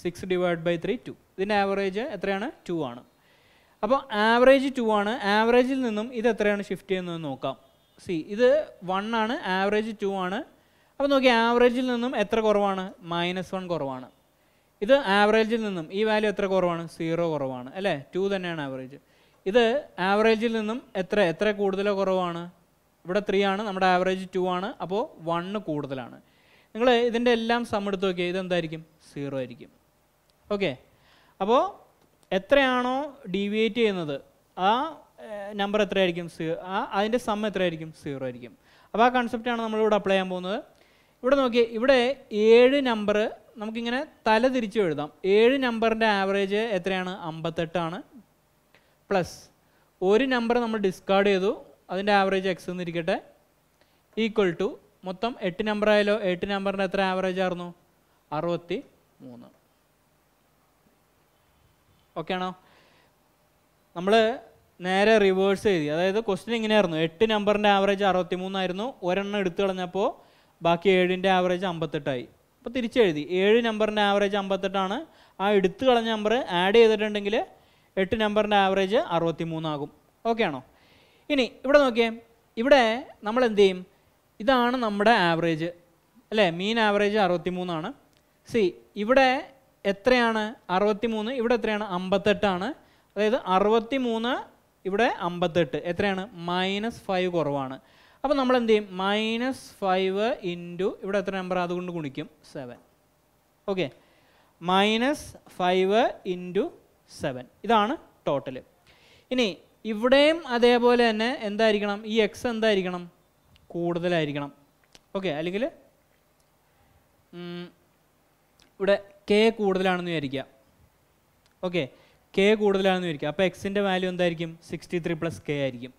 six divide by three two ഇതിൻ്റെ ആവറേജ് എത്രയാണ് ടു ആണ് അപ്പോൾ ആവറേജ് ടു ആണ് ആവറേജിൽ നിന്നും ഇത് എത്രയാണ് ഷിഫ്റ്റ് ചെയ്യുന്നത് നോക്കാം സി ഇത് വൺ ആണ് ആവറേജ് ടു ആണ് അപ്പോൾ നോക്കി ആവറേജിൽ നിന്നും എത്ര കുറവാണ് മൈനസ് വൺ കുറവാണ് ഇത് ആവറേജിൽ നിന്നും ഈ വാല്യൂ എത്ര കുറവാണ് സീറോ കുറവാണ് അല്ലേ ടു തന്നെയാണ് ആവറേജ് ഇത് ആവറേജിൽ നിന്നും എത്ര എത്ര കൂടുതലോ കുറവാണ് ഇവിടെ ത്രീ ആണ് നമ്മുടെ ആവറേജ് ടു ആണ് അപ്പോൾ വണ്ണ് കൂടുതലാണ് നിങ്ങൾ ഇതിൻ്റെ എല്ലാം സമ്മെടുത്ത് നോക്കിയാൽ ഇതെന്തായിരിക്കും സീറോ ആയിരിക്കും ഓക്കെ അപ്പോൾ എത്രയാണോ ഡീവിയേറ്റ് ചെയ്യുന്നത് ആ നമ്പർ എത്രയായിരിക്കും സീറോ ആ അതിൻ്റെ സമ്മ എത്രയായിരിക്കും സീറോ ആയിരിക്കും അപ്പോൾ ആ കൺസെപ്റ്റാണ് നമ്മളിവിടെ അപ്ലൈ ചെയ്യാൻ പോകുന്നത് ഇവിടെ നോക്കി ഇവിടെ ഏഴ് നമ്പർ നമുക്കിങ്ങനെ തല തിരിച്ച് എഴുതാം ഏഴ് നമ്പറിൻ്റെ ആവറേജ് എത്രയാണ് അമ്പത്തെട്ടാണ് പ്ലസ് ഒരു നമ്പർ നമ്മൾ ഡിസ്കാർഡ് ചെയ്തു അതിൻ്റെ ആവറേജ് എക്സ് എന്നിരിക്കട്ടെ ഈക്വൽ ടു മൊത്തം എട്ട് നമ്പർ ആയാലോ എട്ട് നമ്പറിൻ്റെ എത്ര ആവറേജ് ആയിരുന്നു അറുപത്തി മൂന്ന് ഓക്കെ ആണോ നമ്മൾ നേരെ റിവേഴ്സ് എഴുതി അതായത് ക്വസ്റ്റ്യൻ ഇങ്ങനെയായിരുന്നു എട്ട് നമ്പറിൻ്റെ ആവറേജ് അറുപത്തിമൂന്നായിരുന്നു ഒരെണ്ണം എടുത്തു കളഞ്ഞപ്പോൾ ബാക്കി ഏഴിൻ്റെ ആവറേജ് അമ്പത്തെട്ടായി അപ്പോൾ തിരിച്ചെഴുതി ഏഴ് നമ്പറിൻ്റെ ആവറേജ് അമ്പത്തെട്ടാണ് ആ എടുത്തു കളഞ്ഞ നമ്പർ ആഡ് ചെയ്തിട്ടുണ്ടെങ്കിൽ എട്ട് നമ്പറിൻ്റെ ആവറേജ് അറുപത്തിമൂന്നാകും ഓക്കെ ആണോ ഇനി ഇവിടെ നോക്കിയേ ഇവിടെ നമ്മൾ എന്ത് ചെയ്യും ഇതാണ് നമ്മുടെ ആവറേജ് അല്ലേ മീൻ ആവറേജ് അറുപത്തിമൂന്നാണ് സി ഇവിടെ എത്രയാണ് അറുപത്തിമൂന്ന് ഇവിടെ എത്രയാണ് അമ്പത്തെട്ടാണ് അതായത് അറുപത്തിമൂന്ന് ഇവിടെ അമ്പത്തെട്ട് എത്രയാണ് മൈനസ് ഫൈവ് കുറവാണ് അപ്പോൾ നമ്മൾ എന്ത് ചെയ്യും മൈനസ് ഫൈവ് ഇൻറ്റു ഇവിടെ എത്ര നമ്പർ അതുകൊണ്ട് ഗുണിക്കും seven okay minus five into seven ഇതാണ് ടോട്ടൽ ഇനി ഇവിടെയും അതേപോലെ തന്നെ എന്തായിരിക്കണം ഈ എക്സ് എന്തായിരിക്കണം കൂടുതലായിരിക്കണം ഓക്കെ അല്ലെങ്കിൽ ഇവിടെ കെ കൂടുതലാണെന്ന് വിചാരിക്കുക ഓക്കെ കെ കൂടുതലാണെന്ന് വിചാരിക്കും അപ്പോൾ എക്സിൻ്റെ വാല്യൂ എന്തായിരിക്കും സിക്സ്റ്റി ത്രീ പ്ലസ് കെ ആയിരിക്കും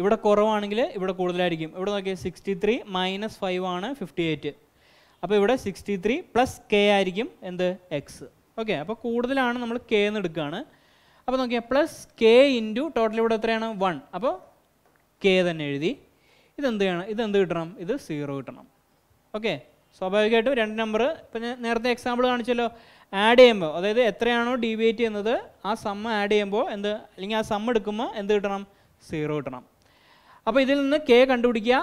ഇവിടെ കുറവാണെങ്കിൽ ഇവിടെ കൂടുതലായിരിക്കും ഇവിടെ നോക്കിയാൽ സിക്സ്റ്റി ത്രീ മൈനസ് ഫൈവ് ആണ് ഫിഫ്റ്റി എയ്റ്റ് അപ്പോൾ ഇവിടെ സിക്സ്റ്റി ത്രീ പ്ലസ് കെ ആയിരിക്കും എന്ത് എക്സ് ഓക്കെ അപ്പോൾ കൂടുതലാണ് നമ്മൾ കെ എന്ന് എടുക്കുകയാണ് അപ്പോൾ നോക്കിയാൽ പ്ലസ് കെ ഇൻറ്റു ടോട്ടൽ ഇവിടെ എത്രയാണ് വൺ അപ്പോൾ കെ തന്നെ എഴുതി ഇതെന്ത് ചെയ്യണം ഇതെന്ത് കിട്ടണം ഇത് സീറോ കിട്ടണം ഓക്കെ സ്വാഭാവികമായിട്ടും രണ്ട് നമ്പർ ഇപ്പം ഞാൻ നേരത്തെ എക്സാമ്പിൾ കാണിച്ചല്ലോ ആഡ് ചെയ്യുമ്പോൾ അതായത് എത്രയാണോ ഡീവിയേറ്റ് ചെയ്യുന്നത് ആ സമ്മ ആഡ് ചെയ്യുമ്പോൾ എന്ത് അല്ലെങ്കിൽ ആ സമ്മ എടുക്കുമ്പോൾ എന്ത് കിട്ടണം സീറോ കിട്ടണം അപ്പോൾ ഇതിൽ നിന്ന് കെ കണ്ടുപിടിക്കുക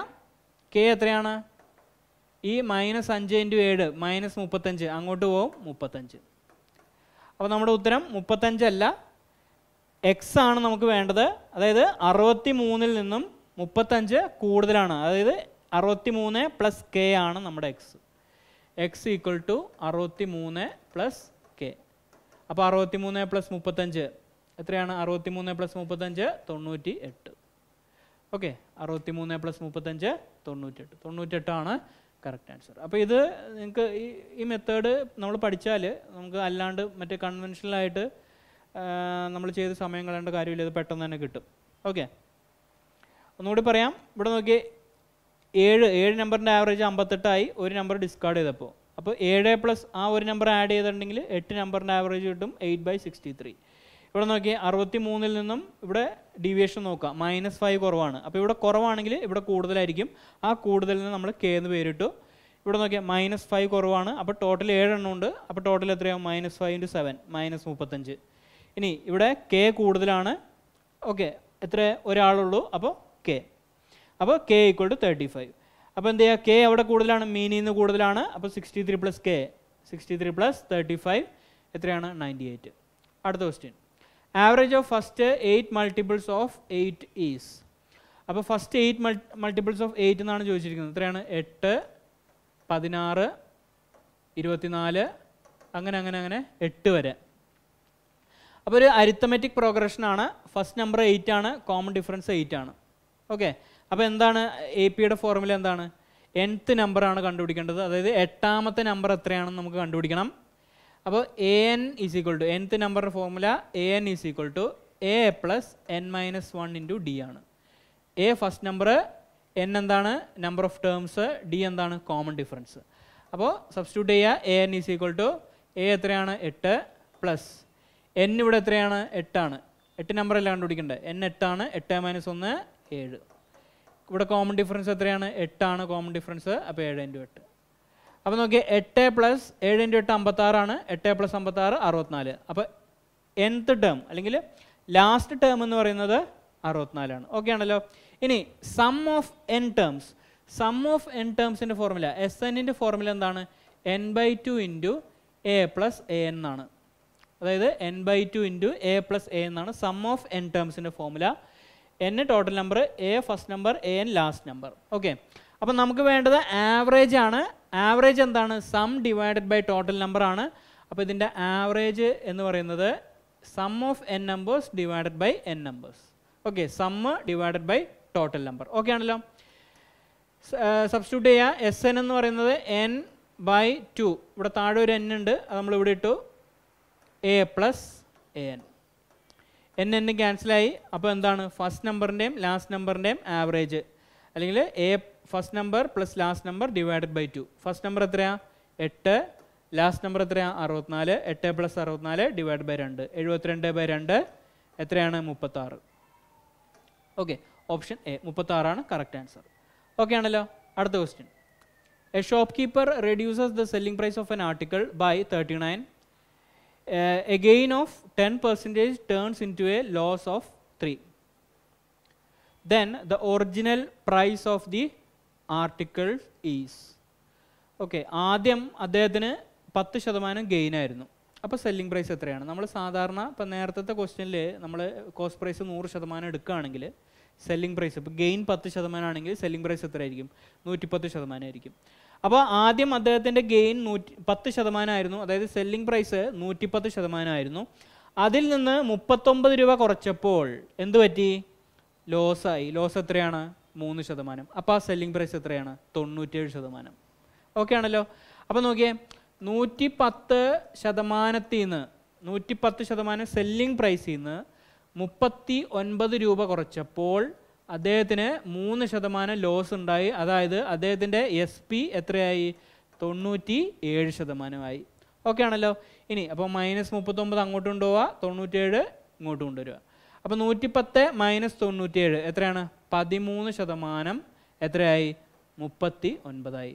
കെ എത്രയാണ് ഈ മൈനസ് അഞ്ച് ഇൻറ്റു ഏഴ് മൈനസ് മുപ്പത്തഞ്ച് അങ്ങോട്ട് പോവും മുപ്പത്തഞ്ച് അപ്പോൾ നമ്മുടെ ഉത്തരം മുപ്പത്തഞ്ചല്ല എക്സ് ആണ് നമുക്ക് വേണ്ടത് അതായത് അറുപത്തി മൂന്നിൽ നിന്നും മുപ്പത്തഞ്ച് കൂടുതലാണ് അതായത് അറുപത്തി മൂന്ന് പ്ലസ് കെ ആണ് നമ്മുടെ എക്സ് എക്സ് ഈക്വൽ ടു അറുപത്തി മൂന്ന് പ്ലസ് കെ അപ്പോൾ അറുപത്തി മൂന്ന് പ്ലസ് മുപ്പത്തഞ്ച് എത്രയാണ് അറുപത്തി മൂന്ന് പ്ലസ് മുപ്പത്തഞ്ച് തൊണ്ണൂറ്റി എട്ട് ഓക്കെ അറുപത്തി മൂന്ന് പ്ലസ് മുപ്പത്തഞ്ച് തൊണ്ണൂറ്റെട്ട് തൊണ്ണൂറ്റെട്ടാണ് കറക്റ്റ് ആൻസർ അപ്പോൾ ഇത് നിങ്ങൾക്ക് ഈ ഈ മെത്തേഡ് നമ്മൾ പഠിച്ചാൽ നമുക്ക് അല്ലാണ്ട് മറ്റേ കൺവെൻഷനലായിട്ട് നമ്മൾ ചെയ്ത് സമയം കളയേണ്ട കാര്യമില്ല ഇത് പെട്ടെന്ന് തന്നെ കിട്ടും ഓക്കെ ഒന്നുകൂടി പറയാം ഇവിടെ നോക്കി ഏഴ് ഏഴ് നമ്പറിൻ്റെ ആവറേജ് അമ്പത്തെട്ടായി ഒരു നമ്പർ ഡിസ്കാർഡ് ചെയ്തപ്പോൾ അപ്പോൾ ഏഴ് പ്ലസ് ആ ഒരു നമ്പർ ആഡ് ചെയ്തിട്ടുണ്ടെങ്കിൽ എട്ട് നമ്പറിൻ്റെ ആവറേജ് കിട്ടും എയ്റ്റ് ബൈ സിക്സ്റ്റി ത്രീ ഇവിടെ നോക്കി അറുപത്തി മൂന്നിൽ നിന്നും ഇവിടെ ഡീവിയേഷൻ നോക്കുക മൈനസ് ഫൈവ് കുറവാണ് അപ്പോൾ ഇവിടെ കുറവാണെങ്കിൽ ഇവിടെ കൂടുതലായിരിക്കും ആ കൂടുതലിൽ നിന്ന് നമ്മൾ കെ എന്ന് പേരിട്ടു ഇവിടെ നോക്കിയാൽ മൈനസ് ഫൈവ് കുറവാണ് അപ്പോൾ ടോട്ടൽ ഏഴെണ്ണം ഉണ്ട് അപ്പോൾ ടോട്ടൽ എത്രയാവും minus five into seven minus മുപ്പത്തഞ്ച് ഇനി ഇവിടെ കെ കൂടുതലാണ് ഓക്കെ എത്ര ഒരാളുള്ളൂ അപ്പോൾ കെ അപ്പോൾ K equal to thirty five അപ്പോൾ എന്ത് ചെയ്യുക കെ അവിടെ കൂടുതലാണ് മീനിൽ നിന്ന് കൂടുതലാണ് അപ്പോൾ sixty three plus K sixty three plus thirty five എത്രയാണ് നയൻറ്റി എയ്റ്റ് അടുത്ത question average of first eight multiples of eight is അപ്പോൾ ഫസ്റ്റ് എയ്റ്റ് മൾ മൾട്ടിപ്പിൾസ് ഓഫ് എയ്റ്റ് എന്നാണ് ചോദിച്ചിരിക്കുന്നത് എത്രയാണ് എട്ട് പതിനാറ് ഇരുപത്തിനാല് അങ്ങനെ അങ്ങനെ അങ്ങനെ എട്ട് വരെ അപ്പോൾ ഒരു അരിത്തമെറ്റിക് പ്രോഗ്രഷനാണ് ഫസ്റ്റ് നമ്പർ എയ്റ്റ് ആണ് കോമൺ ഡിഫറൻസ് എയ്റ്റ് ആണ് ഓക്കെ അപ്പോൾ എന്താണ് എ പിയുടെ ഫോർമുല എന്താണ് എൻത്ത് നമ്പറാണ് കണ്ടുപിടിക്കേണ്ടത് അതായത് എട്ടാമത്തെ നമ്പർ എത്രയാണെന്ന് നമുക്ക് കണ്ടുപിടിക്കണം അപ്പോൾ A N is equal to nth നമ്പറിൻ്റെ formula A N is equal to A plus N minus one into D ആണ് എ ഫസ്റ്റ് നമ്പർ എൻ എന്താണ് നമ്പർ ഓഫ് ടേംസ് ഡി എന്താണ് കോമൺ ഡിഫറൻസ് അപ്പോൾ സബ്സ്റ്റിറ്റ്യൂട്ട് ചെയ്യുക A N is equal to A എത്രയാണ് എട്ട് plus N ഇവിടെ എത്രയാണ് എട്ടാണ് എട്ട് നമ്പറല്ല കണ്ടുപിടിക്കേണ്ടത് എൻ എട്ടാണ് എട്ട് മൈനസ് ഒന്ന് ഏഴ് ഇവിടെ കോമൺ ഡിഫറൻസ് എത്രയാണ് എട്ടാണ് കോമൺ ഡിഫറൻസ് അപ്പോൾ ഏഴ് ഇൻറ്റു എട്ട് അപ്പോൾ നോക്കിയാൽ എട്ട് പ്ലസ് ഏഴ് ഇൻറ്റു എട്ട് അമ്പത്താറാണ് എട്ട് പ്ലസ് അമ്പത്താറ് അറുപത്തിനാല് അപ്പോൾ എൻത്ത് ടേം അല്ലെങ്കിൽ ലാസ്റ്റ് ടേം എന്ന് പറയുന്നത് അറുപത്തിനാലാണ് ഓക്കെ ആണല്ലോ ഇനി sum of N terms sum of N ടേംസിൻ്റെ ഫോർമുല എസ് എന്നിൻ്റെ ഫോർമുല എന്താണ് N by two into A plus A എന്നാണ് അതായത് N by two into A plus A എന്നാണ് സം ഓഫ് എൻ ടേംസിൻ്റെ formula N total number A first number A N last number okay അപ്പം നമുക്ക് വേണ്ടത് average ആണ് average എന്താണ് sum divided by total number ആണ് അപ്പോൾ ഇതിൻ്റെ ആവറേജ് എന്ന് പറയുന്നത് sum of N numbers divided by N numbers okay sum divided by total number okay ആണല്ലോ സബ്സ്റ്റിറ്റ്യൂട്ട് ചെയ്യുക എസ് എൻ എന്ന് പറയുന്നത് എൻ ബൈ ടു ഇവിടെ താഴെ ഒരു എൻ ഉണ്ട് അത് നമ്മൾ ഇവിടെ ഇട്ടു A plus A N N N ക്യാൻസലായി അപ്പോൾ എന്താണ് ഫസ്റ്റ് നമ്പറിൻ്റെയും ലാസ്റ്റ് നമ്പറിൻ്റെയും ആവറേജ് അല്ലെങ്കിൽ A first number plus last number divided by two first number എത്രയാണ് എട്ട് ലാസ്റ്റ് നമ്പർ എത്രയാണ് അറുപത്തിനാല് എട്ട് പ്ലസ് അറുപത്തിനാല് ഡിവൈഡ് ബൈ രണ്ട് എഴുപത്തിരണ്ട് ബൈ രണ്ട് എത്രയാണ് മുപ്പത്താറ് ഓക്കെ ഓപ്ഷൻ എ മുപ്പത്താറാണ് കറക്റ്റ് ആൻസർ ഓക്കെ ആണല്ലോ അടുത്ത question a shop keeper reduces the selling price of an article by thirty nine a gain of 10 percentage turns into a loss of 3. Then the original price of the article is. Okay ആദ്യം അദ്ദേഹത്തിന് പത്ത് ശതമാനം gain ആയിരുന്നു അപ്പോൾ selling price എത്രയാണ് നമ്മൾ സാധാരണ ഇപ്പം നേരത്തെ ക്വസ്റ്റ്യനിൽ നമ്മൾ കോസ്റ്റ് പ്രൈസ് നൂറ് ശതമാനം എടുക്കുകയാണെങ്കിൽ സെല്ലിംഗ് പ്രൈസ് ഇപ്പോൾ ഗെയിൻ പത്ത് ശതമാനമാണെങ്കിൽ സെല്ലിംഗ് പ്രൈസ് എത്രയായിരിക്കും നൂറ്റിപ്പത്ത് ശതമാനമായിരിക്കും അപ്പോൾ ആദ്യം അദ്ദേഹത്തിൻ്റെ ഗെയിൻ നൂറ്റി പത്ത് ശതമാനമായിരുന്നു അതായത് സെല്ലിംഗ് പ്രൈസ് നൂറ്റിപ്പത്ത് ശതമാനമായിരുന്നു അതിൽ നിന്ന് മുപ്പത്തൊമ്പത് രൂപ കുറച്ചപ്പോൾ എന്തു പറ്റി ലോസായി ലോസ് എത്രയാണ് മൂന്ന് ശതമാനം അപ്പോൾ ആ സെല്ലിംഗ് പ്രൈസ് എത്രയാണ് തൊണ്ണൂറ്റേഴ് ശതമാനം ഓക്കെ ആണല്ലോ അപ്പോൾ നോക്കിയേ നൂറ്റി പത്ത് ശതമാനത്തിൽ നിന്ന് നൂറ്റി പത്ത് ശതമാനം സെല്ലിംഗ് പ്രൈസിൽ നിന്ന് മുപ്പത്തി ഒൻപത് രൂപ കുറച്ചപ്പോൾ അദ്ദേഹത്തിന് മൂന്ന് ശതമാനം ലോസ് ഉണ്ടായി അതായത് അദ്ദേഹത്തിൻ്റെ എസ് പി എത്രയായി തൊണ്ണൂറ്റി ഏഴ് ശതമാനമായി ഓക്കെ ആണല്ലോ ഇനി അപ്പോൾ മൈനസ് മുപ്പത്തൊമ്പത് അങ്ങോട്ട് കൊണ്ടുപോവുക തൊണ്ണൂറ്റേഴ് ഇങ്ങോട്ട് കൊണ്ടുവരിക അപ്പോൾ നൂറ്റിപ്പത്ത് മൈനസ് തൊണ്ണൂറ്റേഴ് എത്രയാണ് പതിമൂന്ന് ശതമാനം എത്രയായി മുപ്പത്തി ഒൻപതായി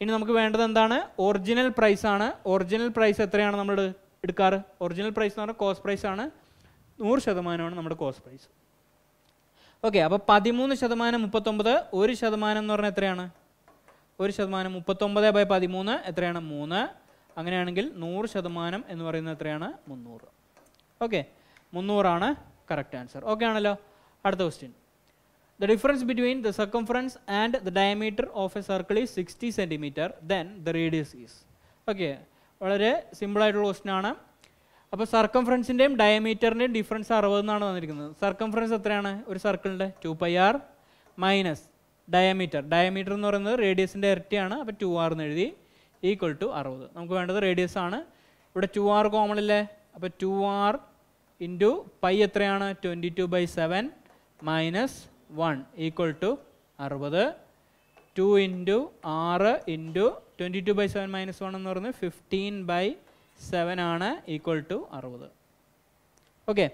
ഇനി നമുക്ക് വേണ്ടത് എന്താണ് ഒറിജിനൽ പ്രൈസ് ആണ് ഒറിജിനൽ പ്രൈസ് എത്രയാണ് നമ്മൾ എടുക്കാറ് ഒറിജിനൽ പ്രൈസ് എന്ന് പറഞ്ഞാൽ കോസ്റ്റ് പ്രൈസ് ആണ് നൂറ് ശതമാനമാണ് നമ്മുടെ കോസ്റ്റ് പ്രൈസ് ഓക്കെ അപ്പോൾ പതിമൂന്ന് ശതമാനം മുപ്പത്തൊമ്പത് ഒരു ശതമാനം എന്ന് പറഞ്ഞാൽ എത്രയാണ് ഒരു ശതമാനം മുപ്പത്തൊമ്പത് ബൈ പതിമൂന്ന് എത്രയാണ് മൂന്ന് അങ്ങനെയാണെങ്കിൽ നൂറ് ശതമാനം എന്ന് പറയുന്നത് എത്രയാണ് മുന്നൂറ് ഓക്കെ മുന്നൂറാണ് കറക്റ്റ് ആൻസർ ഓക്കെ ആണല്ലോ അടുത്ത question the difference between the circumference and the diameter of a circle is sixty centimetre then the radius is okay വളരെ സിമ്പിളായിട്ടുള്ള ക്വസ്റ്റ്യൻ ആണ് അപ്പോൾ സർക്കംഫറൻസിൻ്റെയും ഡയമീറ്ററിൻ്റെയും ഡിഫറൻസ് അറുപത് എന്നാണ് വന്നിരിക്കുന്നത് സർക്കംഫറൻസ് എത്രയാണ് ഒരു സർക്കിളിൻ്റെ two pi R minus diameter diameter എന്ന് പറയുന്നത് റേഡിയസിൻ്റെ ഇരട്ടിയാണ് അപ്പോൾ ടു ആർ എന്ന് എഴുതി ഈക്വൽ ടു അറുപത് നമുക്ക് വേണ്ടത് റേഡിയസ് ആണ് ഇവിടെ ടു ആർ കോമൺ അല്ലേ അപ്പോൾ ടു ആർ ഇൻറ്റു പൈ എത്രയാണ് twenty two by seven minus one equal to അറുപത് ടു ഇൻറ്റു ആറ് into twenty two by seven minus one എന്ന് പറയുന്നത് ഫിഫ്റ്റീൻ ബൈ സെവൻ ആണ് ഈക്വൽ ടു അറുപത് ഓക്കെ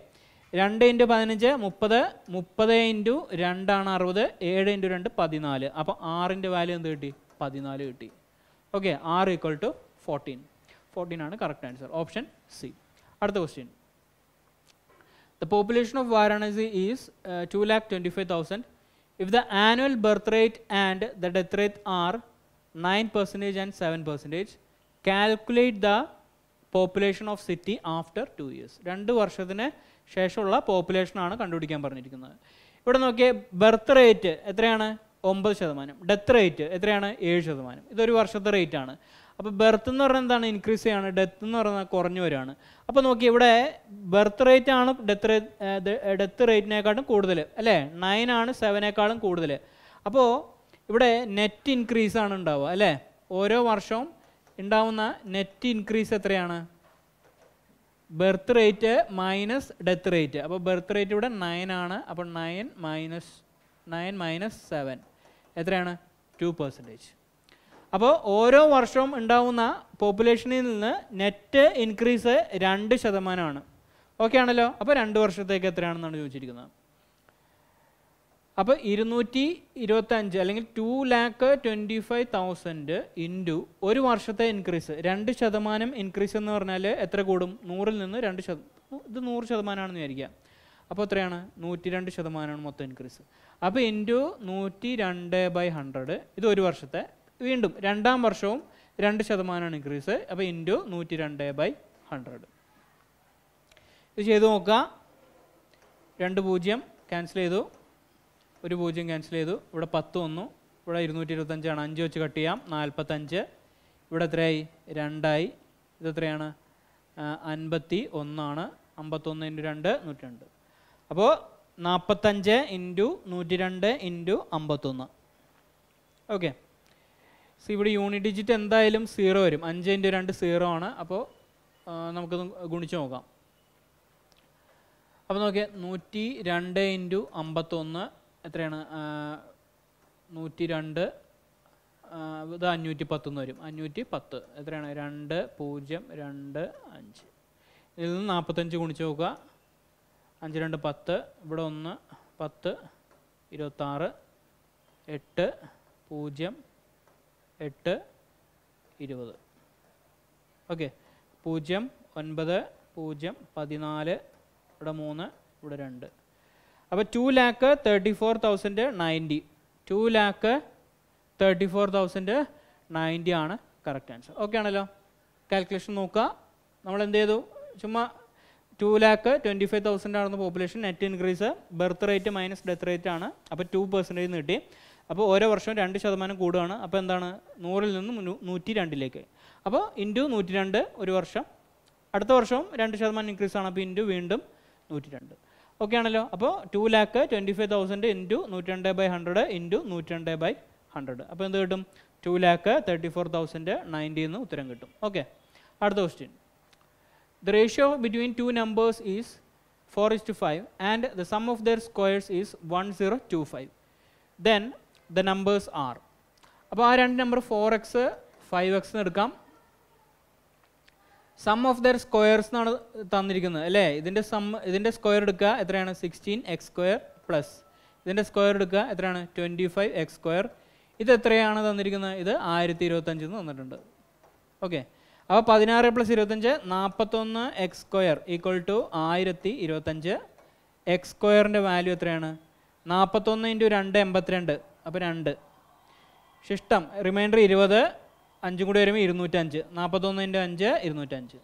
രണ്ട് ഇൻറ്റു പതിനഞ്ച് മുപ്പത് മുപ്പത് ഇൻറ്റു രണ്ടാണ് അറുപത് ഏഴ് ഇൻറ്റു രണ്ട് പതിനാല് അപ്പോൾ ആറിൻ്റെ വാല്യൂ എന്ത് കിട്ടി പതിനാല് കിട്ടി okay R equal to fourteen fourteen ആണ് കറക്റ്റ് ആൻസർ ഓപ്ഷൻ സി അടുത്ത question the population of Varanasi is two lakh twenty five thousand if the annual birth rate and the death rate are nine percentage and seven percentage calculate the population of city after two years രണ്ട് വർഷത്തിന് ശേഷമുള്ള പോപ്പുലേഷനാണ് കണ്ടുപിടിക്കാൻ പറഞ്ഞിരിക്കുന്നത് ഇവിടെ നോക്കിയാൽ birth rate എത്രയാണ് ഒമ്പത് ശതമാനം ഡെത്ത് റേറ്റ് എത്രയാണ് ഏഴ് ശതമാനം ഇതൊരു വർഷത്തെ റേറ്റ് ആണ് അപ്പോൾ ബെർത്ത് എന്ന് പറഞ്ഞാൽ എന്താണ് ഇൻക്രീസ് ചെയ്യാണ് ഡെത്ത് എന്ന് പറഞ്ഞാൽ കുറഞ്ഞു വരുവാണ് അപ്പോൾ നോക്കി ഇവിടെ ബെർത്ത് റേറ്റ് ആണ് ഡെത്ത് റേറ്റ് ഡെത്ത് റേറ്റിനേക്കാളും കൂടുതൽ അല്ലേ നയൻ ആണ് സെവനേക്കാളും കൂടുതൽ അപ്പോൾ ഇവിടെ നെറ്റ് ഇൻക്രീസ് ആണ് ഉണ്ടാവുക അല്ലേ ഓരോ വർഷവും ഉണ്ടാവുന്ന നെറ്റ് ഇൻക്രീസ് എത്രയാണ് birth rate minus death rate അപ്പോൾ ബെർത്ത് റേറ്റ് ഇവിടെ നയൻ ആണ് അപ്പോൾ nine minus nine minus seven എത്രയാണ് ടു പെർസെൻറ്റേജ് അപ്പോൾ ഓരോ വർഷവും ഉണ്ടാവുന്ന പോപ്പുലേഷനിൽ നിന്ന് നെറ്റ് ഇൻക്രീസ് രണ്ട് ശതമാനമാണ് ഓക്കെ ആണല്ലോ അപ്പോൾ രണ്ട് വർഷത്തേക്ക് എത്രയാണെന്നാണ് ചോദിച്ചിരിക്കുന്നത് അപ്പോൾ ഇരുന്നൂറ്റി ഇരുപത്തഞ്ച് അല്ലെങ്കിൽ two lakh twenty five thousand into ഒരു വർഷത്തെ ഇൻക്രീസ് രണ്ട് ശതമാനം ഇൻക്രീസ് എന്ന് പറഞ്ഞാൽ എത്ര കൂടും നൂറിൽ നിന്ന് രണ്ട് ശത ഇത് നൂറ് ശതമാനമാണെന്ന് വിചാരിക്കുക അപ്പോൾ എത്രയാണ് നൂറ്റി രണ്ട് ശതമാനമാണ് മൊത്തം ഇൻക്രീസ് അപ്പോൾ ഇൻറ്റു നൂറ്റി രണ്ട് ബൈ ഹൺഡ്രഡ് ഇത് ഒരു വർഷത്തെ വീണ്ടും രണ്ടാം വർഷവും രണ്ട് ശതമാനമാണ് ഇൻക്രീസ് അപ്പോൾ ഇൻറ്റു നൂറ്റി രണ്ട് ബൈ ഹൺഡ്രഡ് ഇത് ചെയ്തു നോക്കുക രണ്ട് പൂജ്യം ക്യാൻസൽ ചെയ്തു ഒരു പൂജ്യം ക്യാൻസൽ ചെയ്തു ഇവിടെ പത്ത് വന്നു ഇവിടെ ഇരുന്നൂറ്റി ഇരുപത്തഞ്ചാണ് അഞ്ച് വെച്ച് കട്ട് ചെയ്യാം നാൽപ്പത്തഞ്ച് ഇവിടെ എത്രയായി രണ്ടായി ഇത് എത്രയാണ് അൻപത്തി ഒന്നാണ് അമ്പത്തൊന്ന് ഇൻറ്റു രണ്ട് നൂറ്റി രണ്ട് അപ്പോൾ നാൽപ്പത്തഞ്ച് ഇൻറ്റു നൂറ്റി രണ്ട് ഇൻറ്റു അമ്പത്തൊന്ന് ഓക്കെ സോ ഇവിടെ യൂണിറ്റ് ഡിജിറ്റ് എന്തായാലും സീറോ വരും അഞ്ച് ഇൻറ്റു രണ്ട് സീറോ ആണ് അപ്പോൾ നമുക്കത് ഗുണിച്ച് നോക്കാം അപ്പോൾ നോക്കിയാൽ നൂറ്റി രണ്ട് ഇൻറ്റു അമ്പത്തൊന്ന് എത്രയാണ് നൂറ്റി രണ്ട് ഇത് അഞ്ഞൂറ്റി പത്തൊന്ന് വരും അഞ്ഞൂറ്റി പത്ത് എത്രയാണ് രണ്ട് പൂജ്യം രണ്ട് അഞ്ച് ഇതിൽ നിന്ന് നാൽപ്പത്തഞ്ച് ഗുണിച്ച് നോക്കുക അഞ്ച് രണ്ട് പത്ത് ഇവിടെ ഒന്ന് പത്ത് ഇരുപത്താറ് എട്ട് പൂജ്യം എട്ട് ഇരുപത് ഓക്കെ പൂജ്യം ഒൻപത് പൂജ്യം പതിനാല് ഇവിടെ മൂന്ന് ഇവിടെ രണ്ട് അപ്പോൾ two lakh thirty four thousand ninety two lakh thirty four thousand ninety ആണ് കറക്റ്റ് ആൻസർ ഓക്കെ ആണല്ലോ കാൽക്കുലേഷൻ നോക്കുക നമ്മൾ എന്ത് ചെയ്തു ചുമ്മാ two lakh twenty five thousand ആണെന്ന് population net increase birth rate minus death rate ആണ് അപ്പോൾ ടു പെർസെൻറ്റേജ് കിട്ടി അപ്പോൾ ഓരോ വർഷവും രണ്ട് ശതമാനം കൂടുകയാണ് അപ്പോൾ എന്താണ് നൂറിൽ നിന്ന് നൂറ്റി രണ്ടിലേക്ക് അപ്പോൾ ഇൻറ്റു നൂറ്റി രണ്ട് ഒരു വർഷം അടുത്ത വർഷവും രണ്ട് ശതമാനം ഇൻക്രീസ് ആണ് അപ്പോൾ ഇൻറ്റു വീണ്ടും നൂറ്റി രണ്ട് ഓക്കെ ആണല്ലോ അപ്പോൾ two lakh twenty five thousand into നൂറ്റി രണ്ട് ബൈ ഹൺഡ്രഡ് ഇൻറ്റു നൂറ്റി രണ്ട് ബൈ ഹൺഡ്രഡ് അപ്പോൾ എന്ത് കിട്ടും two lakh thirty four thousand ninety എന്ന് ഉത്തരം കിട്ടും ഓക്കെ അടുത്ത question the ratio between two numbers is 4 is to 5 and the sum of their squares is 1025 then the numbers are appo aa rendu number 4x 5x edukkam sum of their squares naan thannirikkunnu alle idinde sum idinde square edukka ethrayana 16x square plus idinde square edukka ethrayana 25x square ഇത് എത്രയാണ് തന്നിരിക്കുന്നത് ഇത് ആയിരത്തി ഇരുപത്തഞ്ചെന്ന് തന്നിട്ടുണ്ട് okay അപ്പോൾ പതിനാറ് plus ഇരുപത്തഞ്ച് നാൽപ്പത്തൊന്ന് എക്സ് സ്ക്വയർ ഈക്വൽ ടു ആയിരത്തി ഇരുപത്തഞ്ച് എക്സ് സ്ക്വയറിൻ്റെ വാല്യൂ എത്രയാണ് നാൽപ്പത്തൊന്ന് ഇൻറ്റു രണ്ട് എൺപത്തിരണ്ട് അപ്പോൾ രണ്ട് ശിഷ്ടം റിമൈൻഡർ ഇരുപത് അഞ്ചും കൂടി വരുമ്പോൾ ഇരുന്നൂറ്റഞ്ച് നാൽപ്പത്തൊന്ന് ഇൻറ്റു അഞ്ച് ഇരുന്നൂറ്റഞ്ച്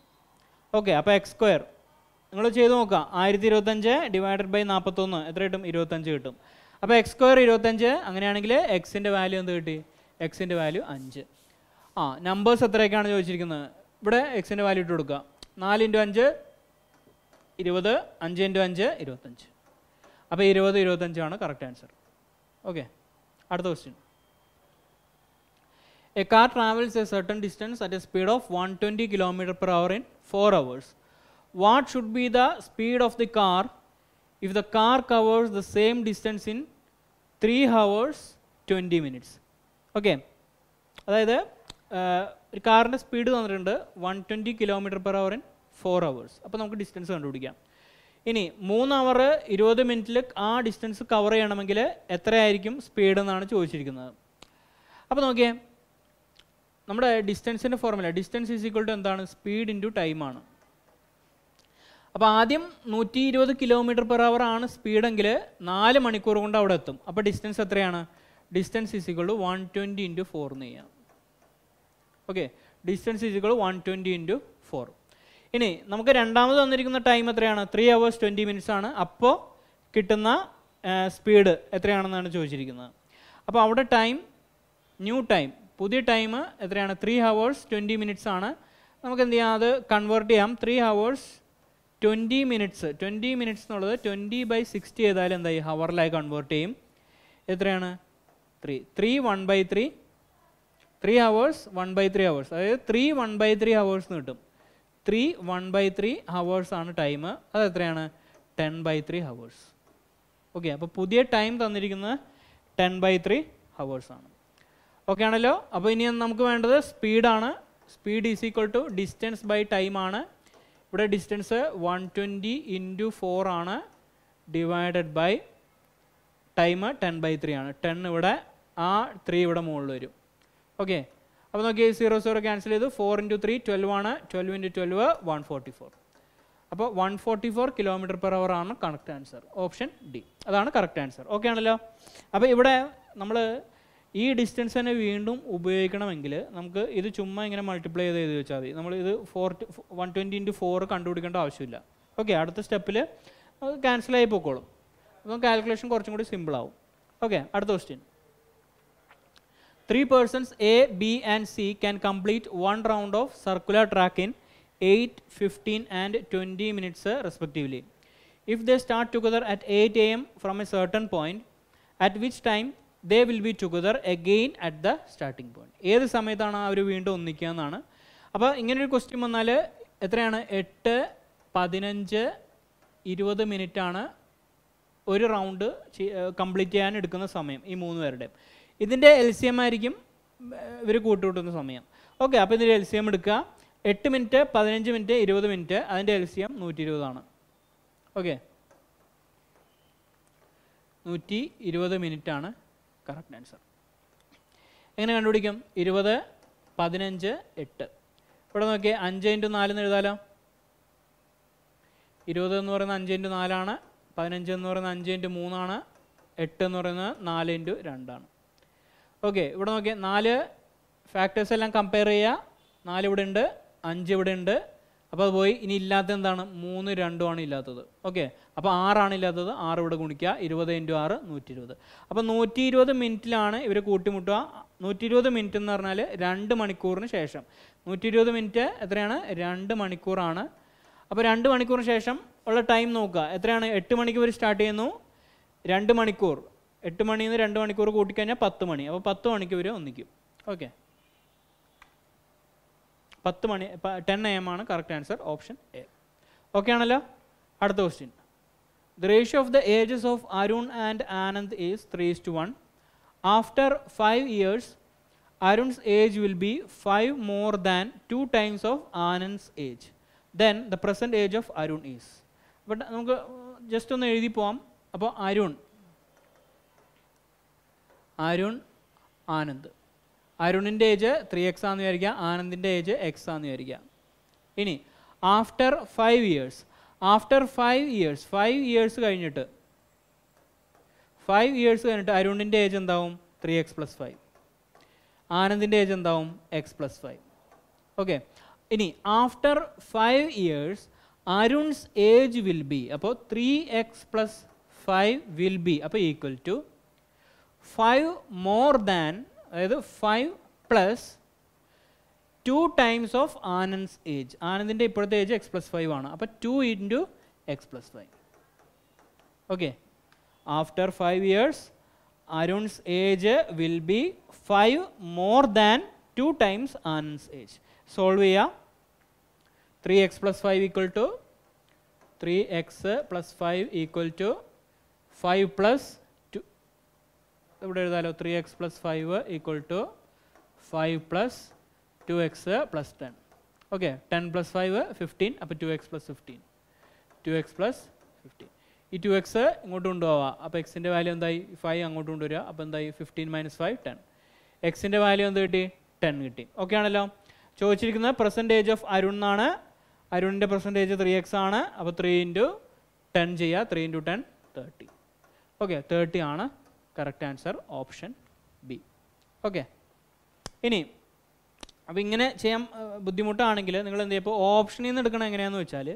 ഓക്കെ അപ്പോൾ എക്സ് സ്ക്വയർ നിങ്ങൾ ചെയ്ത് നോക്കുക ആയിരത്തി ഇരുപത്തഞ്ച് ഡിവൈഡഡ് ബൈ നാൽപ്പത്തൊന്ന് എത്ര കിട്ടും ഇരുപത്തഞ്ച് കിട്ടും അപ്പോൾ എക്സ് സ്ക്വയർ ഇരുപത്തഞ്ച് അങ്ങനെയാണെങ്കിൽ എക്സിൻ്റെ വാല്യൂ എന്ത് കിട്ടി എക്സിൻ്റെ വാല്യൂ അഞ്ച് ആ നമ്പേഴ്സ് എത്രയൊക്കെയാണ് ചോദിച്ചിരിക്കുന്നത് ഇവിടെ എക്സിൻ്റെ വാല്യൂ ഇട്ട് കൊടുക്കുക നാല് ഇൻറ്റു അഞ്ച് ഇരുപത് അഞ്ച് ഇൻറ്റു അഞ്ച് ഇരുപത്തഞ്ച് അപ്പോൾ ഇരുപത് ഇരുപത്തഞ്ചാണ് കറക്റ്റ് ആൻസർ ഓക്കെ അടുത്ത question a car travels a certain distance at a speed of one twenty kilometre per hour in four hours what should be the speed of the car if the car covers the same distance in three hours twenty minutes okay അതായത് ഒരു കാറിൻ്റെ speed തന്നിട്ടുണ്ട് one twenty kilometre per hour in four hours അപ്പോൾ നമുക്ക് distance കണ്ടുപിടിക്കാം ഇനി മൂന്ന് അവർ ഇരുപത് മിനിറ്റിൽ ആ ഡിസ്റ്റൻസ് കവർ ചെയ്യണമെങ്കിൽ എത്രയായിരിക്കും സ്പീഡ് എന്നാണ് ചോദിച്ചിരിക്കുന്നത് അപ്പോൾ നോക്കിയേ നമ്മുടെ ഡിസ്റ്റൻസിൻ്റെ formula distance is equal to എന്താണ് സ്പീഡ് ഇൻറ്റു ടൈമാണ് അപ്പോൾ ആദ്യം നൂറ്റി ഇരുപത് കിലോമീറ്റർ പെർ അവർ ആണ് സ്പീഡെങ്കിൽ നാല് മണിക്കൂർ കൊണ്ട് അവിടെ എത്തും അപ്പോൾ ഡിസ്റ്റൻസ് എത്രയാണ് distance is equal to one twenty into four എന്ന് ചെയ്യാം okay distance is equal one twenty into four ഇനി നമുക്ക് രണ്ടാമത് വന്നിരിക്കുന്ന ടൈം എത്രയാണ് ത്രീ അവേഴ്സ് ട്വൻറ്റി മിനിറ്റ്സ് ആണ് അപ്പോൾ കിട്ടുന്ന സ്പീഡ് എത്രയാണെന്നാണ് ചോദിച്ചിരിക്കുന്നത് അപ്പോൾ അവിടെ ടൈം ന്യൂ ടൈം പുതിയ ടൈം എത്രയാണ് ത്രീ ഹവേഴ്സ് ട്വൻറ്റി മിനിറ്റ്സ് ആണ് നമുക്ക് എന്ത് ചെയ്യാം അത് കൺവേർട്ട് ചെയ്യാം three hours twenty minutes twenty minutes എന്നുള്ളത് ട്വൻറ്റി ബൈ സിക്സ്റ്റി ചെയ്താൽ എന്തായി ഹവറിലായി കൺവേർട്ട് ചെയ്യും എത്രയാണ് three three one by three three hours one by three hours അതായത് three one by three hours കിട്ടും three one by three hours ആണ് time അത് എത്രയാണ് ten by three hours okay അപ്പോൾ പുതിയ ടൈം തന്നിരിക്കുന്നത് ടെൻ ബൈ ത്രീ ഹവേഴ്സ് ആണ് okay ആണല്ലോ അപ്പോൾ ഇനി നമുക്ക് വേണ്ടത് സ്പീഡാണ് speed is equal to distance by time ആണ് ഇവിടെ distance one twenty into four ആണ് divided by time ten by three ആണ് ടെൻ ഇവിടെ ആ ത്രീ ഇവിടെ മുകളിൽ വരും ഓക്കെ അപ്പോൾ നോക്കി സീറോ സീറോ ക്യാൻസൽ ചെയ്തു ഫോർ ഇൻറ്റു ത്രീ ട്വൽവ് ആണ് twelve into twelve one forty four അപ്പോൾ one forty four kilometre per hour ആണ് കറക്റ്റ് ആൻസർ ഓപ്ഷൻ ഡി അതാണ് കറക്റ്റ് ആൻസർ ഓക്കെ ആണല്ലോ അപ്പോൾ ഇവിടെ നമ്മൾ ഈ ഡിസ്റ്റൻസ് തന്നെ വീണ്ടും ഉപയോഗിക്കണമെങ്കിൽ നമുക്ക് ഇത് ചുമ്മാ ഇങ്ങനെ മൾട്ടിപ്ലൈ ചെയ്ത് വെച്ചാൽ മതി നമ്മൾ ഇത് four one twenty into four കണ്ടുപിടിക്കേണ്ട ആവശ്യമില്ല ഓക്കെ അടുത്ത സ്റ്റെപ്പിൽ ആയി പോയിക്കോളും അപ്പം കാൽക്കുലേഷൻ കുറച്ചും കൂടി സിമ്പിളാവും ഓക്കെ അടുത്ത question Three persons A, B and C can complete one round of circular track in 8, 15 and 20 minutes respectively. If they start together at 8 am from a certain point, at which time they will be together again at the starting point. ഏത് സമയത്താണ് അവർ വീണ്ടും ഒന്നിക്കുക എന്നാണ് അപ്പോൾ ഇങ്ങനൊരു question വന്നാൽ എത്രയാണ് എട്ട് പതിനഞ്ച് ഇരുപത് മിനിറ്റാണ് ഒരു റൗണ്ട് കംപ്ലീറ്റ് ചെയ്യാൻ എടുക്കുന്ന സമയം ഈ മൂന്ന് പേരുടെയും ഇതിൻ്റെ എൽ സി എം ആയിരിക്കും ഇവർ കൂട്ടുകൂട്ടുന്ന സമയം ഓക്കെ അപ്പോൾ ഇതിൻ്റെ എൽ സി എം എടുക്കുക എട്ട് മിനിറ്റ് പതിനഞ്ച് മിനിറ്റ് ഇരുപത് മിനിറ്റ് അതിൻ്റെ എൽ സി എം നൂറ്റി ഇരുപതാണ് ഓക്കെ നൂറ്റി ഇരുപത് മിനിറ്റാണ് കറക്റ്റ് ആൻസർ എങ്ങനെ കണ്ടുപിടിക്കും ഇരുപത് പതിനഞ്ച് എട്ട് ഇവിടെ നോക്കിയേ അഞ്ച് ഇൻറ്റു നാലെന്ന് എഴുതാലോ ഇരുപത് എന്ന് പറയുന്നത് അഞ്ച് ഇൻറ്റു നാലാണ് പതിനഞ്ച് എന്ന് പറയുന്നത് അഞ്ച് ഇൻറ്റു മൂന്നാണ് എട്ട് എന്ന് പറയുന്നത് നാല് ഇൻറ്റു രണ്ടാണ് ഓക്കെ ഇവിടെ നോക്കിയ നാല് ഫാക്ടേഴ്സ് എല്ലാം കമ്പയർ ചെയ്യുക നാല് ഇവിടെ ഉണ്ട് അഞ്ച് ഇവിടെ ഉണ്ട് അപ്പോൾ അത് പോയി ഇനി ഇല്ലാത്ത എന്താണ് മൂന്ന് രണ്ടുമാണ് ഇല്ലാത്തത് ഓക്കെ അപ്പോൾ ആറാണ് ഇല്ലാത്തത് ആറ് ഇവിടെ ഗുണിക്കുക ഇരുപത് ഇൻറ്റു ആറ് നൂറ്റി ഇരുപത് അപ്പോൾ നൂറ്റി ഇരുപത് മിനിറ്റിലാണ് ഇവർ കൂട്ടിമുട്ടുക നൂറ്റി ഇരുപത് മിനിറ്റ് എന്ന് പറഞ്ഞാൽ രണ്ട് മണിക്കൂറിന് ശേഷം നൂറ്റി ഇരുപത് മിനിറ്റ് എത്രയാണ് രണ്ട് മണിക്കൂറാണ് അപ്പോൾ രണ്ട് മണിക്കൂറിന് ശേഷം ഉള്ള ടൈം നോക്കുക എത്രയാണ് എട്ട് മണിക്ക് ഇവർ സ്റ്റാർട്ട് ചെയ്യുന്നു രണ്ട് മണിക്കൂർ എട്ട് മണിന്ന് നിന്ന് രണ്ട് മണിക്കൂർ കൂട്ടിക്കഴിഞ്ഞാൽ പത്ത് മണി അപ്പോൾ പത്ത് മണിക്ക് ഇവർ ഒന്നിക്കും ഓക്കെ പത്ത് മണി ടെൻ എ എം ആണ് correct answer option A okay ആണല്ലോ അടുത്ത question the ratio of the ages of Arun and Anand is three to one after five years Arun's age will be five more than two times of Anand's age then the present age of Arun is but നമുക്ക് just ഒന്ന് എഴുതി പോവാം അപ്പോൾ അരുൺ അരുൺ ആനന്ദ് അരുണിൻ്റെ age three X ആണെന്ന് വിചാരിക്കുക ആനന്ദിൻ്റെ age X ആണെന്ന് വിചാരിക്കുക ഇനി after five years after five years five years കഴിഞ്ഞിട്ട് ഫൈവ് ഇയേഴ്സ് കഴിഞ്ഞിട്ട് അരുണിൻ്റെ ഏജ് എന്താവും ത്രീ എക്സ് പ്ലസ് ഫൈവ് ആനന്ദിൻ്റെ ഏജ് എന്താവും എക്സ് പ്ലസ് ഫൈവ് ഓക്കെ ഇനി after five years Arun's age will be അപ്പോൾ three X plus five will be അപ്പോൾ equal to five more than അതായത് five plus two times of Anand's age ആനന്ദിൻ്റെ ഇപ്പോഴത്തെ age X plus five ആണ് അപ്പോൾ two into X plus five okay after five years Arun's age will be five more than two times Anand's age solve ചെയ്യാം three X plus five equal to three X plus five equal to five plus ഇവിടെ എഴുതാലോ three X plus five equal to five plus two X plus ten okay ten plus five fifteen അപ്പോൾ two X plus fifteen two X plus fifteen ഈ two X ഇങ്ങോട്ട് കൊണ്ടുപോവാം അപ്പോൾ എക്സിൻ്റെ value എന്തായി five അങ്ങോട്ട് കൊണ്ടുവരിക അപ്പോൾ എന്തായി ഫിഫ്റ്റീൻ മൈനസ് ഫൈവ് ടെൻ എക്സിൻ്റെ വാല്യൂ എന്ത് കിട്ടി ടെൻ കിട്ടി ഓക്കെ ആണല്ലോ ചോദിച്ചിരിക്കുന്നത് പെർസെൻറ്റേജ് ഓഫ് അരുൺ എന്നാണ് അരുണിൻ്റെ പെർസെൻറ്റേജ് ത്രീ എക്സ് ആണ് അപ്പോൾ ത്രീ ഇൻറ്റു ടെൻ ചെയ്യുക three into ten thirty okay thirty ആണ് correct answer option B okay ഇനി അപ്പോൾ ഇങ്ങനെ ചെയ്യാൻ ബുദ്ധിമുട്ടാണെങ്കിൽ നിങ്ങൾ എന്ത് ചെയ്യുമ്പോൾ ഓപ്ഷനിൽ നിന്ന് എടുക്കണം എങ്ങനെയാണെന്ന് വെച്ചാൽ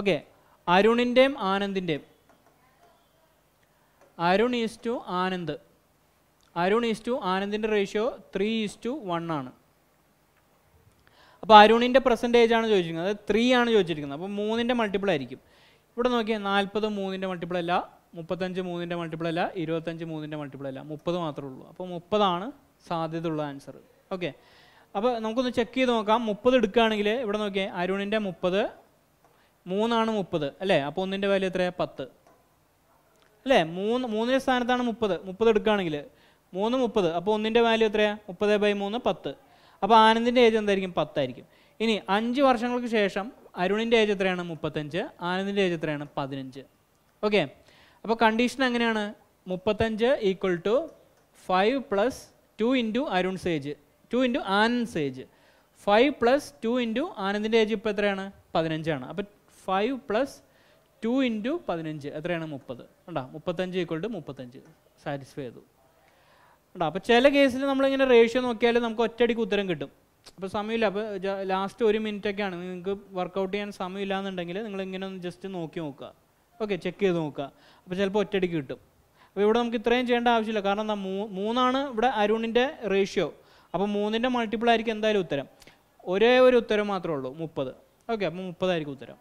ഓക്കെ അരുണിൻ്റെയും ആനന്ദിൻ്റെയും Arun is to Anand Arun is to ആനന്ദിൻ്റെ ratio three is to one ആണ് അപ്പോൾ അരുണിൻ്റെ പെർസെൻറ്റേജ് ആണ് ചോദിച്ചിരിക്കുന്നത് അതായത് ത്രീ ആണ് ചോദിച്ചിരിക്കുന്നത് അപ്പോൾ മൂന്നിൻ്റെ മൾട്ടിപ്പിൾ ആയിരിക്കും ഇവിടെ നോക്കിയാൽ നാൽപ്പത് മൂന്നിൻ്റെ മൾട്ടിപ്പിൾ അല്ല മുപ്പത്തഞ്ച് മൂന്നിൻ്റെ മൾട്ടിപ്പിൾ അല്ല ഇരുപത്തഞ്ച് മൂന്നിൻ്റെ മൾട്ടിപ്പിൾ അല്ല മുപ്പത് മാത്രമേ ഉള്ളൂ അപ്പോൾ മുപ്പതാണ് സാധ്യതയുള്ള ആൻസർ ഓക്കെ അപ്പോൾ നമുക്കൊന്ന് ചെക്ക് ചെയ്ത് നോക്കാം മുപ്പത് എടുക്കുകയാണെങ്കിൽ ഇവിടെ നോക്കിയാൽ അരുണിൻ്റെ മുപ്പത് മൂന്നാണ് മുപ്പത് അല്ലേ അപ്പോൾ ഒന്നിൻ്റെ വാല്യൂ എത്രയാണ് പത്ത് അല്ലേ മൂന്ന് മൂന്നിൻ്റെ സ്ഥാനത്താണ് മുപ്പത് മുപ്പത് എടുക്കുകയാണെങ്കിൽ മൂന്ന് മുപ്പത് അപ്പോൾ ഒന്നിൻ്റെ വാല്യൂ എത്രയാണ് മുപ്പത് ബൈ മൂന്ന് പത്ത് അപ്പോൾ ആനന്ദിൻ്റെ ഏജ് എന്തായിരിക്കും പത്തായിരിക്കും ഇനി അഞ്ച് വർഷങ്ങൾക്ക് ശേഷം അരുണിൻ്റെ ഏജ് എത്രയാണ് മുപ്പത്തഞ്ച് ആനന്ദിൻ്റെ ഏജ് എത്രയാണ് പതിനഞ്ച് ഓക്കെ അപ്പോൾ കണ്ടീഷൻ എങ്ങനെയാണ് മുപ്പത്തഞ്ച് equal to five plus two into Arun's age two into Anand's age five plus two into ആനന്ദിൻ്റെ ഏജ് ഇപ്പോൾ എത്രയാണ് പതിനഞ്ചാണ് അപ്പോൾ ഫൈവ് പ്ലസ് ടു ഇൻറ്റു പതിനഞ്ച് എത്രയാണ് മുപ്പത് കണ്ടാ മുപ്പത്തഞ്ച് ഈക്വൾ ടു മുപ്പത്തഞ്ച് സാറ്റിസ്ഫൈ ചെയ്തു കേട്ടോ അപ്പോൾ ചില കേസിൽ നമ്മളിങ്ങനെ റേഷ്യോ നോക്കിയാൽ നമുക്ക് ഒറ്റയടിക്ക് ഉത്തരം കിട്ടും അപ്പോൾ സമയമില്ല അപ്പോൾ ലാസ്റ്റ് ഒരു മിനിറ്റ് ആണ് നിങ്ങൾക്ക് വർക്കൗട്ട് ചെയ്യാൻ സമയമില്ല എന്നുണ്ടെങ്കിൽ നിങ്ങൾ ഇങ്ങനെ ഒന്ന് ജസ്റ്റ് നോക്കി നോക്കുക ഓക്കെ ചെക്ക് ചെയ്ത് നോക്കുക അപ്പോൾ ചിലപ്പോൾ ഒറ്റയടിക്ക് കിട്ടും അപ്പോൾ ഇവിടെ നമുക്ക് ഇത്രയും ചെയ്യേണ്ട ആവശ്യമില്ല കാരണം എന്താ മൂന്നാണ് ഇവിടെ അരുണിൻ്റെ റേഷ്യോ അപ്പോൾ മൂന്നിൻ്റെ മൾട്ടിപ്പിൾ ആയിരിക്കും എന്തായാലും ഉത്തരം ഒരേ ഒരു ഉത്തരം മാത്രമേ ഉള്ളൂ മുപ്പത് ഓക്കെ അപ്പോൾ മുപ്പതായിരിക്കും ഉത്തരം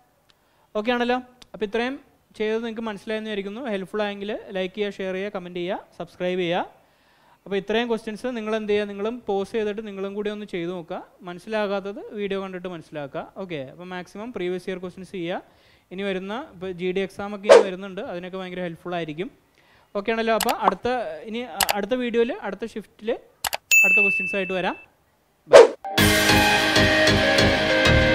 ഓക്കെ ആണല്ലോ അപ്പോൾ ഇത്രയും ചെയ്തത് നിങ്ങൾക്ക് മനസ്സിലായെന്ന് വിചാരിക്കുന്നു ഹെൽപ്ഫുൾ ആയെങ്കിൽ ലൈക്ക് ചെയ്യുക ഷെയർ ചെയ്യുക കമൻറ്റ് ചെയ്യുക സബ്സ്ക്രൈബ് ചെയ്യുക അപ്പോൾ ഇത്രയും ക്വസ്റ്റ്യൻസ് നിങ്ങൾ എന്ത് ചെയ്യുക നിങ്ങളും പോസ് ചെയ്തിട്ട് നിങ്ങളും കൂടി ഒന്ന് ചെയ്തു നോക്കുക മനസ്സിലാകാത്തത് വീഡിയോ കണ്ടിട്ട് മനസ്സിലാക്കുക ഓക്കെ അപ്പോൾ മാക്സിമം പ്രീവിയസ് ഇയർ ക്വസ്റ്റ്യൻസ് ചെയ്യുക ഇനി വരുന്ന ഇപ്പോൾ ജി ഡി എക്സാം ഒക്കെ ഇനി വരുന്നുണ്ട് അതിനൊക്കെ ഭയങ്കര ഹെൽപ്ഫുൾ ആയിരിക്കും ഓക്കെ ആണല്ലോ അപ്പോൾ അടുത്ത ഇനി അടുത്ത വീഡിയോയിൽ അടുത്ത ഷിഫ്റ്റിൽ അടുത്ത ക്വസ്റ്റ്യൻസ് ആയിട്ട് വരാം ബൈ